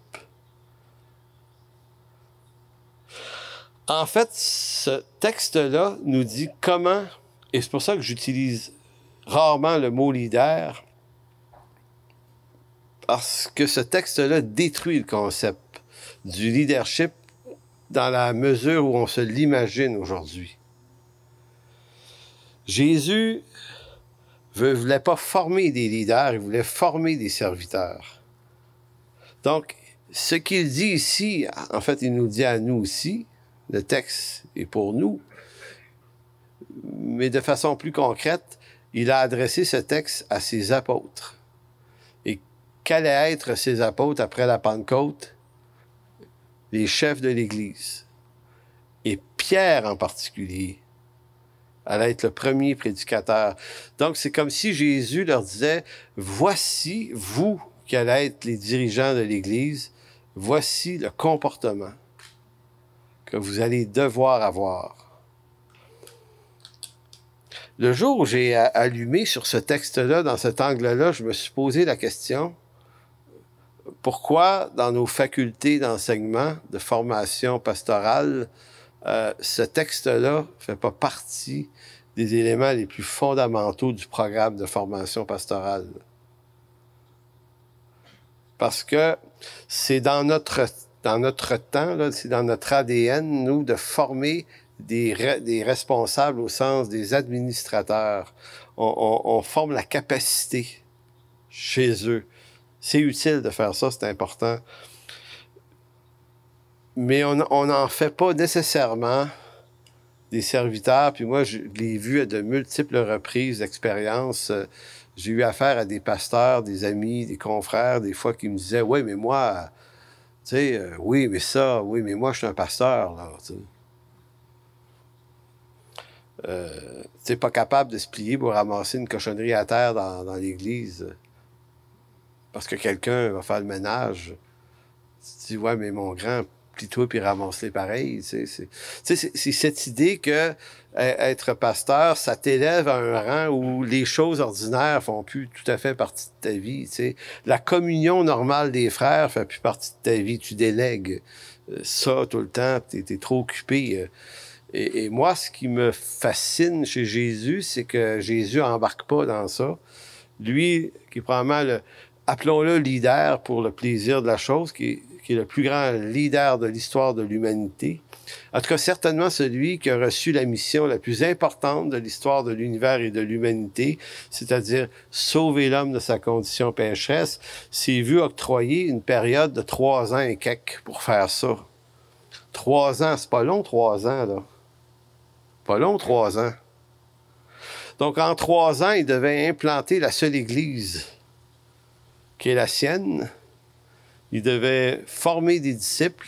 S1: En fait, ce texte-là nous dit comment, et c'est pour ça que j'utilise rarement le mot leader, parce que ce texte-là détruit le concept du leadership dans la mesure où on se l'imagine aujourd'hui. Jésus ne voulait pas former des leaders, il voulait former des serviteurs. Donc, ce qu'il dit ici, en fait, il nous dit à nous aussi, le texte est pour nous, mais de façon plus concrète, il a adressé ce texte à ses apôtres. Et qu'allaient être ses apôtres après la Pentecôte? les chefs de l'Église, et Pierre en particulier, allait être le premier prédicateur. Donc, c'est comme si Jésus leur disait, voici vous qui allez être les dirigeants de l'Église, voici le comportement que vous allez devoir avoir. Le jour où j'ai allumé sur ce texte-là, dans cet angle-là, je me suis posé la question, pourquoi dans nos facultés d'enseignement, de formation pastorale, euh, ce texte-là fait pas partie des éléments les plus fondamentaux du programme de formation pastorale. Parce que c'est dans notre, dans notre temps, c'est dans notre ADN, nous, de former des, responsables au sens des administrateurs. on forme la capacité chez eux c'est utile de faire ça, c'est important. Mais on n'en fait pas nécessairement des serviteurs. Puis moi, je l'ai vu à de multiples reprises d'expérience. Euh, j'ai eu affaire à des pasteurs, des amis, des confrères, des fois qui me disaient Oui, mais moi, tu sais, euh, oui, mais ça, oui, mais moi, je suis un pasteur, là, tu sais. Euh, pas capable de se plier pour ramasser une cochonnerie à terre dans, dans l'église parce que quelqu'un va faire le ménage. Tu dis, ouais, mais mon grand, plie-toi puis ramasse-les pareil. C'est cette idée que eh, être pasteur, ça t'élève à un rang où les choses ordinaires font plus tout à fait partie de ta vie. sais, La communion normale des frères fait plus partie de ta vie. Tu délègues euh, ça tout le temps, tu es, trop occupé. Euh. Et, moi, ce qui me fascine chez Jésus, c'est que Jésus embarque pas dans ça. Lui, qui est probablement le, appelons-le leader pour le plaisir de la chose, qui, est le plus grand leader de l'histoire de l'humanité. En tout cas, certainement celui qui a reçu la mission la plus importante de l'histoire de l'univers et de l'humanité, c'est-à-dire sauver l'homme de sa condition pécheresse, s'est vu octroyer une période de trois ans et quelques pour faire ça. Trois ans, c'est pas long, trois ans, là. Pas long, trois ans. Donc, en trois ans, il devait implanter la seule Église qui est la sienne. Il devait former des disciples.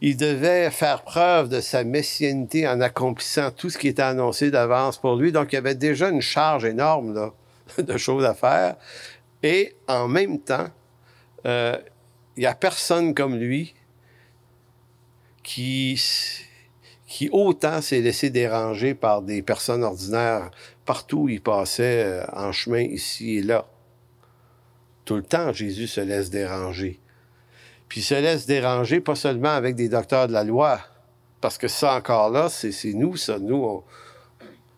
S1: Il devait faire preuve de sa messianité en accomplissant tout ce qui était annoncé d'avance pour lui. Donc, il y avait déjà une charge énorme (laughs) de choses à faire. Et en même temps, euh, il n'y a personne comme lui qui, qui autant s'est laissé déranger par des personnes ordinaires partout où il passait euh, en chemin ici et là. Tout le temps, Jésus se laisse déranger. Puis se laisse déranger pas seulement avec des docteurs de la loi, parce que ça encore là, c'est nous, ça. Nous,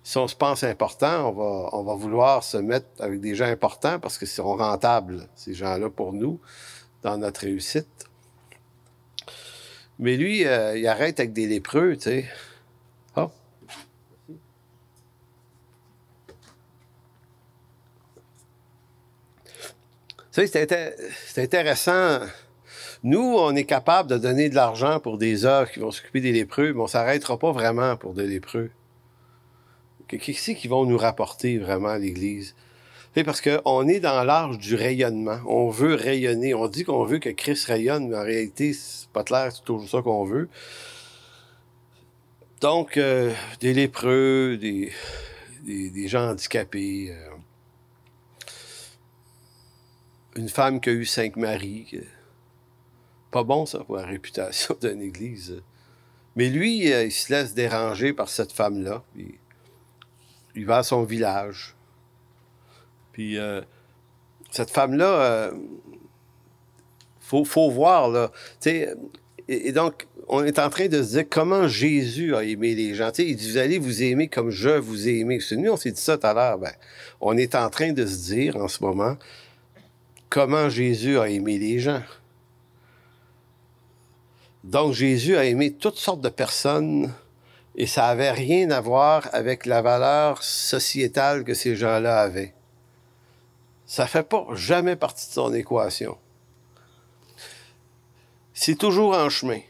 S1: si on se pense important, on va, vouloir se mettre avec des gens importants parce que sont rentables, ces gens-là, pour nous, dans notre réussite. Mais lui, euh, il arrête avec des lépreux, tu sais. Tu sais, c'est intéressant. Nous, on est capable de donner de l'argent pour des œuvres qui vont s'occuper des lépreux, mais on ne s'arrêtera pas vraiment pour des lépreux. Qu'est-ce qu'ils vont nous rapporter vraiment à l'Église? Parce qu'on est dans l'âge du rayonnement. On veut rayonner. On dit qu'on veut que Christ rayonne, mais en réalité, c'est pas clair, c'est toujours ça qu'on veut. Donc, euh, des lépreux, des, des, gens handicapés, euh, une femme qui a eu cinq maris. Pas bon, ça, pour la réputation (laughs) d'une église. Mais lui, euh, il se laisse déranger par cette femme-là. Il va à son village. Puis euh, cette femme-là, il euh, faut, voir, là. Et, donc, on est en train de se dire comment Jésus a aimé les gens. il dit, vous allez vous aimer comme je vous ai aimé. Nous, on s'est dit ça tout à l'heure. Ben, on est en train de se dire en ce moment, comment Jésus a aimé les gens. Donc Jésus a aimé toutes sortes de personnes et ça n'avait rien à voir avec la valeur sociétale que ces gens-là avaient. Ça ne fait pas jamais partie de son équation. C'est toujours en chemin.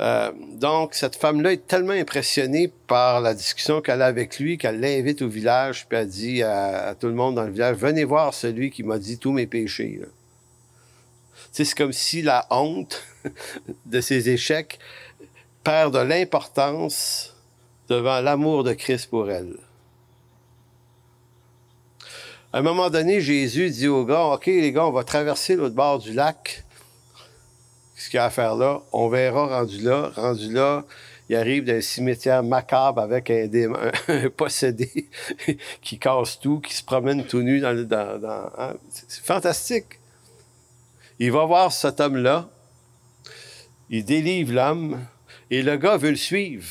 S1: Euh, donc, cette femme-là est tellement impressionnée par la discussion qu'elle a avec lui qu'elle l'invite au village, puis elle dit à, à, tout le monde dans le village, venez voir celui qui m'a dit tous mes péchés. C'est comme si la honte (laughs) de ses échecs perd de l'importance devant l'amour de Christ pour elle. À un moment donné, Jésus dit aux gars, OK les gars, on va traverser l'autre bord du lac qu'il y a à faire là. On verra rendu là. Rendu là, il arrive d'un cimetière macabre avec un, (laughs) possédé (laughs) qui casse tout, qui se promène tout nu dans le. Hein. C'est fantastique. Il va voir cet homme-là. Il délivre l'homme. Et le gars veut le suivre.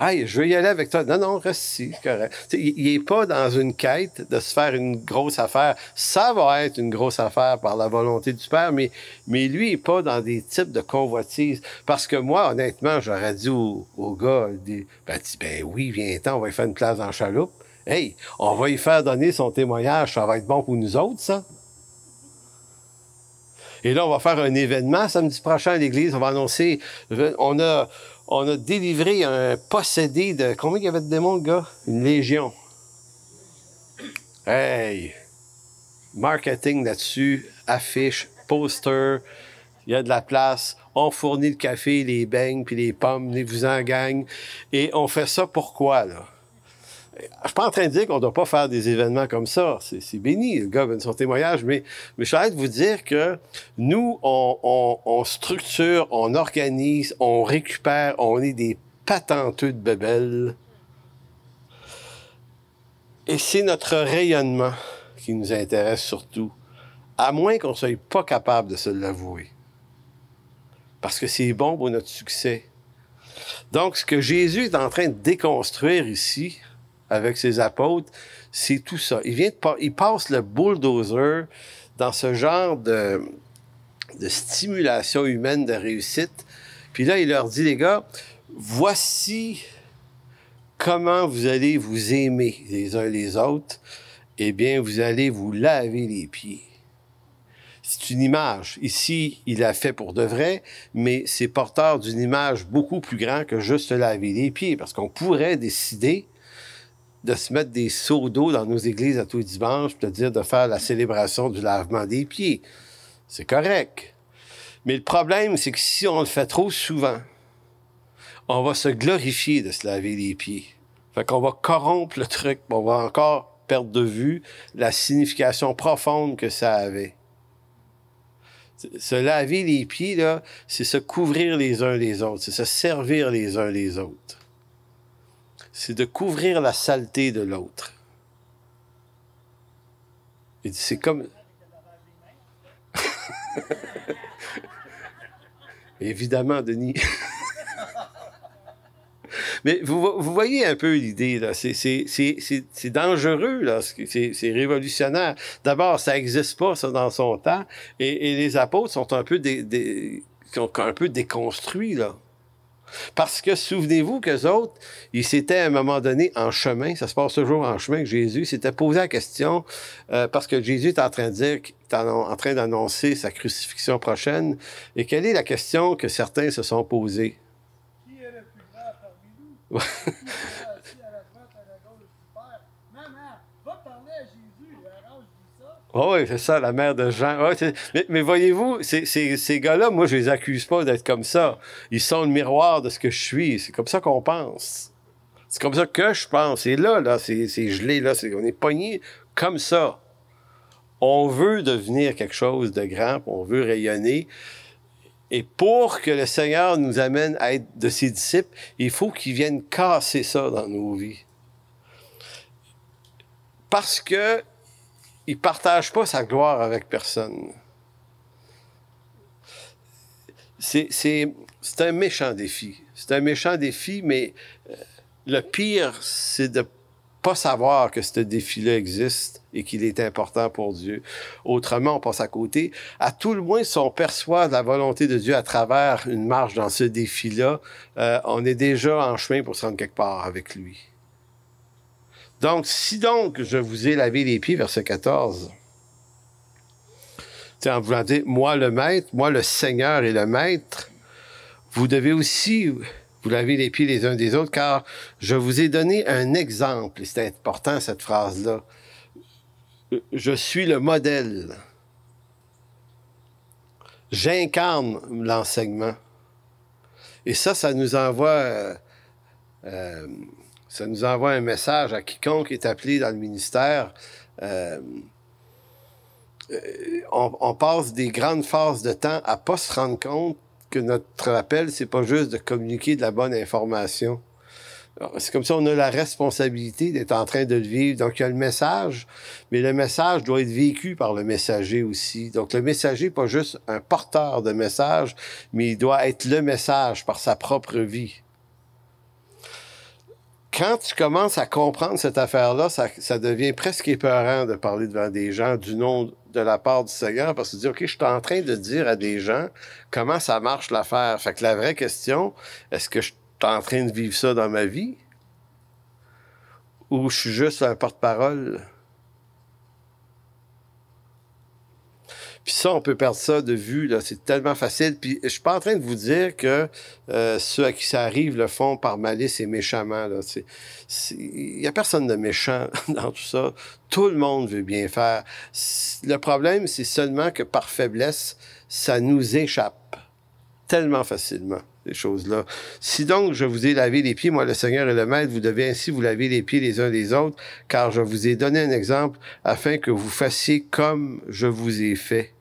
S1: Hey, je veux y aller avec toi. Non, non, reste ici, c'est correct. il n'est pas dans une quête de se faire une grosse affaire. Ça va être une grosse affaire par la volonté du Père, mais, mais lui, il n'est pas dans des types de convoitises. Parce que moi, honnêtement, j'aurais dit au, gars, des, ben, ben oui, viens-t'en, on va y faire une place en chaloupe. Hey, on va y faire donner son témoignage, ça va être bon pour nous autres, ça. Et là, on va faire un événement samedi prochain à l'église. On va annoncer, on a, on a délivré un possédé de. Combien il y avait de démons, le gars Une légion. Hey! Marketing là-dessus, affiches, posters, il y a de la place. On fournit le café, les beignes, puis les pommes, les vous en gagne. Et on fait ça pourquoi, là? Je suis pas en train de dire qu'on ne doit pas faire des événements comme ça. C'est béni, le gars donne son témoignage. Mais, je suis de vous dire que nous, on, structure, on organise, on récupère, on est des patenteux de bebel. Et c'est notre rayonnement qui nous intéresse surtout, à moins qu'on ne soit pas capable de se l'avouer. Parce que c'est bon pour notre succès. Donc, ce que Jésus est en train de déconstruire ici, avec ses apôtres. C'est tout ça. Il, vient il passe le bulldozer dans ce genre de, de stimulation humaine de réussite. Puis là, il leur dit, les gars, voici comment vous allez vous aimer les uns les autres. Eh bien, vous allez vous laver les pieds. C'est une image. Ici, il a fait pour de vrai, mais c'est porteur d'une image beaucoup plus grande que juste laver les pieds, parce qu'on pourrait décider de se mettre des seaux d'eau dans nos églises à tous les dimanches, de dire de faire la célébration du lavement des pieds. C'est correct. Mais le problème, c'est que si on le fait trop souvent, on va se glorifier de se laver les pieds. Fait qu'on va corrompre le truc, on va encore perdre de vue la signification profonde que ça avait. Se laver les pieds, là, c'est se couvrir les uns les autres, c'est se servir les uns les autres c'est de couvrir la saleté de l'autre. Il c'est comme... (laughs) Évidemment, Denis. (laughs) Mais vous, voyez un peu l'idée, là. C'est dangereux, là. C'est révolutionnaire. D'abord, ça n'existe pas, ça, dans son temps. Et, les apôtres sont un peu, sont un peu déconstruits, là. Parce que souvenez-vous qu'eux autres, ils s'étaient à un moment donné en chemin, ça se passe toujours en chemin que Jésus s'était posé la question, euh, parce que Jésus est en train de en train d'annoncer sa crucifixion prochaine, et quelle est la question que certains se sont posées? Qui est le plus grand parmi nous? (laughs) Oh oui, c'est ça, la mère de Jean. Ah, mais, voyez-vous, ces gars-là, moi, je les accuse pas d'être comme ça. Ils sont le miroir de ce que je suis. C'est comme ça qu'on pense. C'est comme ça que je pense. Et là, là, c'est gelé, là, on est pogné comme ça. On veut devenir quelque chose de grand, on veut rayonner. Et pour que le Seigneur nous amène à être de ses disciples, il faut qu'il vienne casser ça dans nos vies. Parce que il partage pas sa gloire avec personne. C'est un méchant défi. C'est un méchant défi, mais euh, le pire, c'est de pas savoir que ce défi-là existe et qu'il est important pour Dieu. Autrement, on passe à côté. À tout le moins, si on perçoit la volonté de Dieu à travers une marche dans ce défi-là, euh, on est déjà en chemin pour se rendre quelque part avec lui. Donc, si donc je vous ai lavé les pieds, verset 14, en voulant dire, moi le maître, moi le Seigneur et le maître, vous devez aussi vous laver les pieds les uns des autres, car je vous ai donné un exemple, c'est important cette phrase-là. Je suis le modèle. J'incarne l'enseignement. Et ça, ça nous envoie euh, euh, ça nous envoie un message à quiconque est appelé dans le ministère. Euh, euh, on, passe des grandes phases de temps à pas se rendre compte que notre appel, c'est pas juste de communiquer de la bonne information. C'est comme ça, on a la responsabilité d'être en train de le vivre. Donc, il y a le message, mais le message doit être vécu par le messager aussi. Donc, le messager, pas juste un porteur de message, mais il doit être le message par sa propre vie quand tu commences à comprendre cette affaire-là, ça, devient presque épeurant de parler devant des gens du nom de la part du Seigneur parce que tu dis, OK, je suis en train de dire à des gens comment ça marche l'affaire. Fait que la vraie question, est-ce que je suis en train de vivre ça dans ma vie? Ou je suis juste un porte-parole? Puis ça, on peut perdre ça de vue. là. C'est tellement facile. Puis je suis pas en train de vous dire que euh, ceux à qui ça arrive le font par malice et méchamment. Il n'y a personne de méchant (laughs) dans tout ça. Tout le monde veut bien faire. Le problème, c'est seulement que par faiblesse, ça nous échappe tellement facilement ces choses-là. Si donc je vous ai lavé les pieds, moi le Seigneur et le Maître, vous devez ainsi vous laver les pieds les uns les autres, car je vous ai donné un exemple afin que vous fassiez comme je vous ai fait.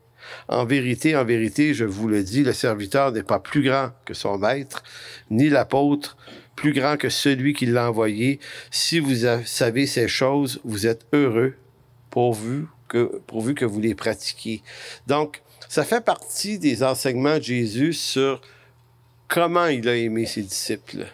S1: En vérité, en vérité, je vous le dis, le serviteur n'est pas plus grand que son maître, ni l'apôtre plus grand que celui qui l'a envoyé. Si vous savez ces choses, vous êtes heureux pourvu que, vous les pratiquiez. Donc, ça fait partie des enseignements de Jésus sur comment il a aimé ses disciples.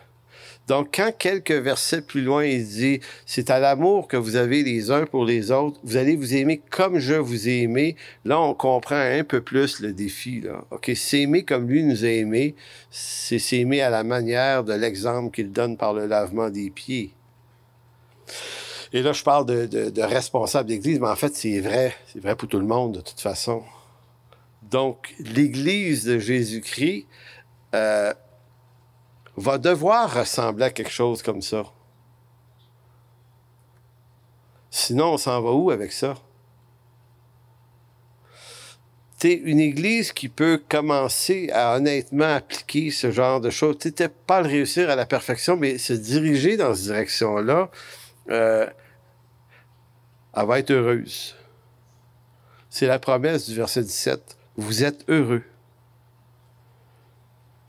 S1: Donc, quand quelques versets plus loin, il dit, c'est à l'amour que vous avez les uns pour les autres, vous allez vous aimer comme je vous ai aimé. Là, on comprend un peu plus le défi. OK, s'aimer comme lui nous a aimés, c'est s'aimer à la manière de l'exemple qu'il donne par le lavement des pieds. Et là, je parle de, de, de responsable d'Église, mais en fait, c'est vrai. C'est vrai pour tout le monde, de toute façon. Donc, l'Église de Jésus-Christ, euh, va devoir ressembler à quelque chose comme ça. Sinon, on s'en va où avec ça? T'es une église qui peut commencer à honnêtement appliquer ce genre de choses. C'était pas le réussir à la perfection, mais se diriger dans cette direction-là, euh, elle va être heureuse. C'est la promesse du verset 17. Vous êtes heureux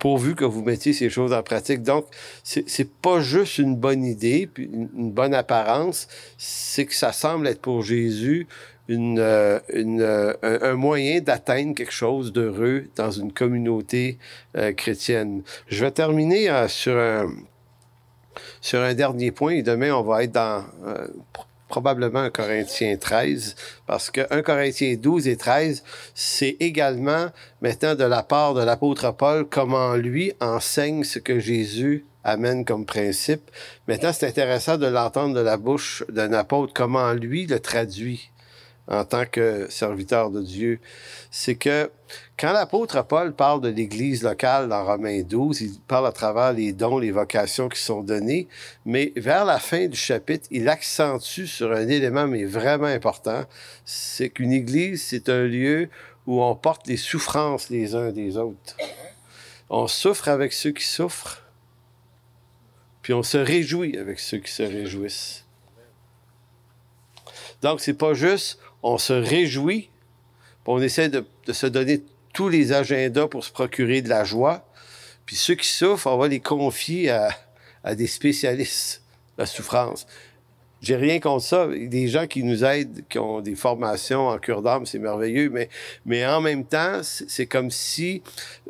S1: pourvu que vous mettiez ces choses en pratique. Donc, c'est pas juste une bonne idée, puis une, bonne apparence, c'est que ça semble être pour Jésus une, euh, une, euh, un, moyen d'atteindre quelque chose d'heureux dans une communauté euh, chrétienne. Je vais terminer sur, un, sur un dernier point et demain, on va être dans, probablement un Corinthiens 13, parce que 1 Corinthiens 12 et 13, c'est également maintenant de la part de l'apôtre Paul comment lui enseigne ce que Jésus amène comme principe. Maintenant, c'est intéressant de l'entendre de la bouche d'un apôtre, comment lui le traduit en tant que serviteur de Dieu, c'est que quand l'apôtre Paul parle de l'Église locale dans Romains 12, il parle à travers les dons, les vocations qui sont données, mais vers la fin du chapitre, il accentue sur un élément, mais vraiment important, c'est qu'une Église, c'est un lieu où on porte les souffrances les uns des autres. On souffre avec ceux qui souffrent, puis on se réjouit avec ceux qui se réjouissent. Donc, c'est pas juste on se réjouit, on essaie de, se donner tous les agendas pour se procurer de la joie. Puis ceux qui souffrent, on va les confier à, des spécialistes de la souffrance. J'ai rien contre ça. Des gens qui nous aident, qui ont des formations en cure d'âme, c'est merveilleux. Mais, mais en même temps, c'est comme si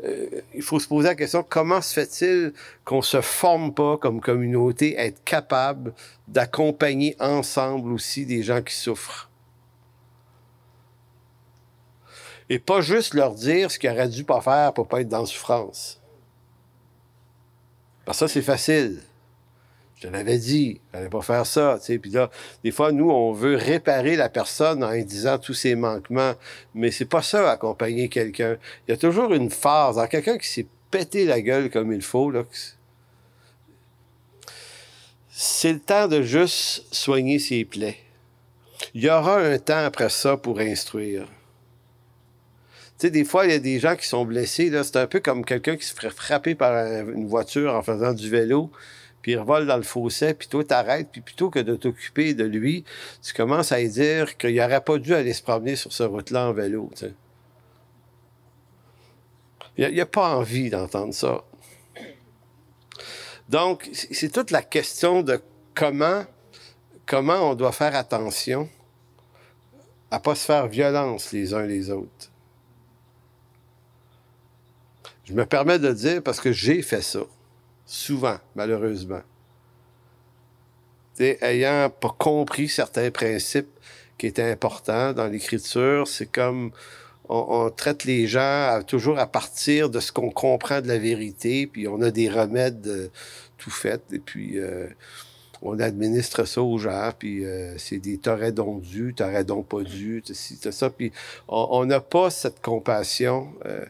S1: euh, il faut se poser la question comment se fait-il qu'on se forme pas comme communauté être capable d'accompagner ensemble aussi des gens qui souffrent et pas juste leur dire ce qu'ils aurait dû pas faire pour pas être dans souffrance. Parce ça, c'est facile. Je l'avais dit, fallait pas faire ça, Puis des fois, nous, on veut réparer la personne en disant tous ses manquements, mais c'est pas ça, accompagner quelqu'un. Il y a toujours une phase. Alors, quelqu'un qui s'est pété la gueule comme il faut, c'est le temps de juste soigner ses plaies. Il y aura un temps après ça pour instruire des fois, il y a des gens qui sont blessés. C'est un peu comme quelqu'un qui se ferait frapper par une voiture en faisant du vélo, puis il revole dans le fossé, puis toi, t'arrêtes, puis plutôt que de t'occuper de lui, tu commences à lui dire qu'il n'aurait pas dû aller se promener sur ce route-là en vélo. Il n'y a, pas envie d'entendre ça. Donc, c'est toute la question de comment, comment on doit faire attention à ne pas se faire violence les uns les autres. Je me permets de le dire parce que j'ai fait ça. Souvent, malheureusement. ayant pas compris certains principes qui étaient importants dans l'écriture, c'est comme on, traite les gens toujours à partir de ce qu'on comprend de la vérité, puis on a des remèdes tout faits, et puis euh, on administre ça aux gens, puis euh, c'est des t'aurais donc dû, t'aurais donc pas dû, si ça, puis on n'a pas cette compassion. Euh,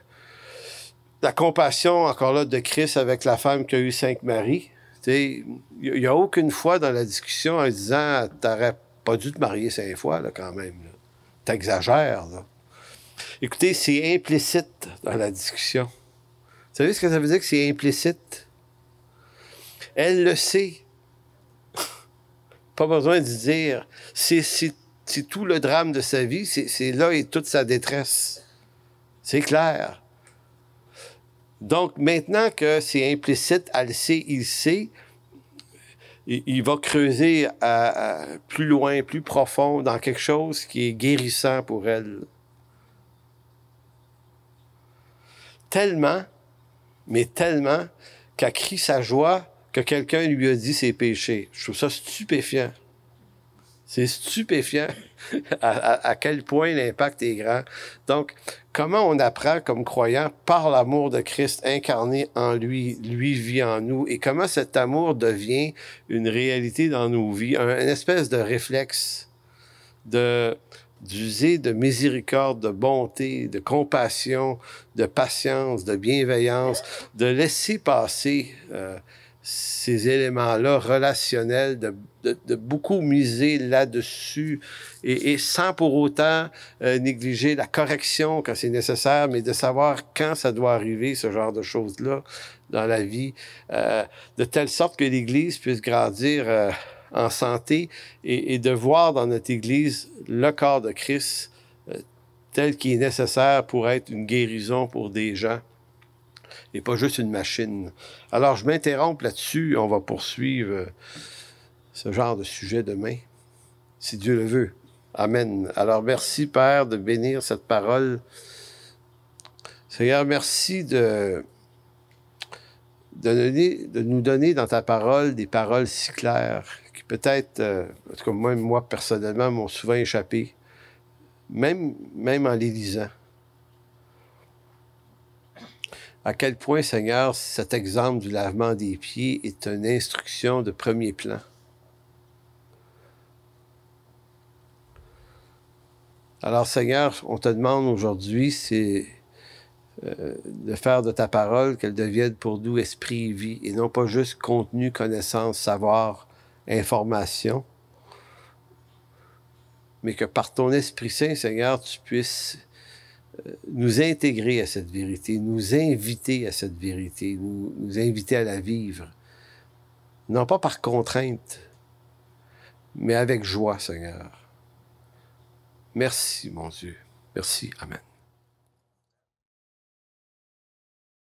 S1: la compassion, encore là, de Christ avec la femme qui a eu cinq maris. Il n'y a aucune fois dans la discussion en disant T'aurais pas dû te marier cinq fois, là, quand même. T'exagères. Écoutez, c'est implicite dans la discussion. Vous savez ce que ça veut dire que c'est implicite? Elle le sait. pas besoin de dire. C'est tout le drame de sa vie. C'est là et toute sa détresse. C'est clair. Donc, maintenant que c'est implicite, elle sait, il sait, il, va creuser plus loin, plus profond dans quelque chose qui est guérissant pour elle. Tellement, mais tellement, qu'elle crie sa joie que quelqu'un lui a dit ses péchés. Je trouve ça stupéfiant. C'est stupéfiant (laughs) à, à, quel point l'impact est grand. Donc, Comment on apprend comme croyant par l'amour de Christ incarné en lui, lui vit en nous, et comment cet amour devient une réalité dans nos vies, un, une espèce de réflexe de d'user de miséricorde, de bonté, de compassion, de patience, de bienveillance, de laisser passer euh, ces éléments-là relationnels de de, beaucoup miser là-dessus et, sans pour autant euh, négliger la correction quand c'est nécessaire, mais de savoir quand ça doit arriver, ce genre de choses-là dans la vie, euh, de telle sorte que l'Église puisse grandir euh, en santé et, et, de voir dans notre Église le corps de Christ tel qu'il est nécessaire pour être une guérison pour des gens et pas juste une machine. Alors, je m'interromps là-dessus. On va poursuivre ce genre de sujet demain, si Dieu le veut. Amen. Alors merci Père de bénir cette parole. Seigneur, merci de, de, donner, de nous donner dans ta parole des paroles si claires qui peut-être, euh, en tout cas moi, moi personnellement, m'ont souvent échappé, même, même en les lisant. à quel point, Seigneur, cet exemple du lavement des pieds est une instruction de premier plan. Alors Seigneur, on te demande aujourd'hui, c'est euh, de faire de ta parole qu'elle devienne pour nous esprit vie, et non pas juste contenu, connaissance, savoir, information, mais que par ton Esprit Saint, Seigneur, tu puisses euh, nous intégrer à cette vérité, nous inviter à cette vérité, nous inviter à la vivre, non pas par contrainte, mais avec joie, Seigneur. Merci, mon Dieu. Merci. Amen.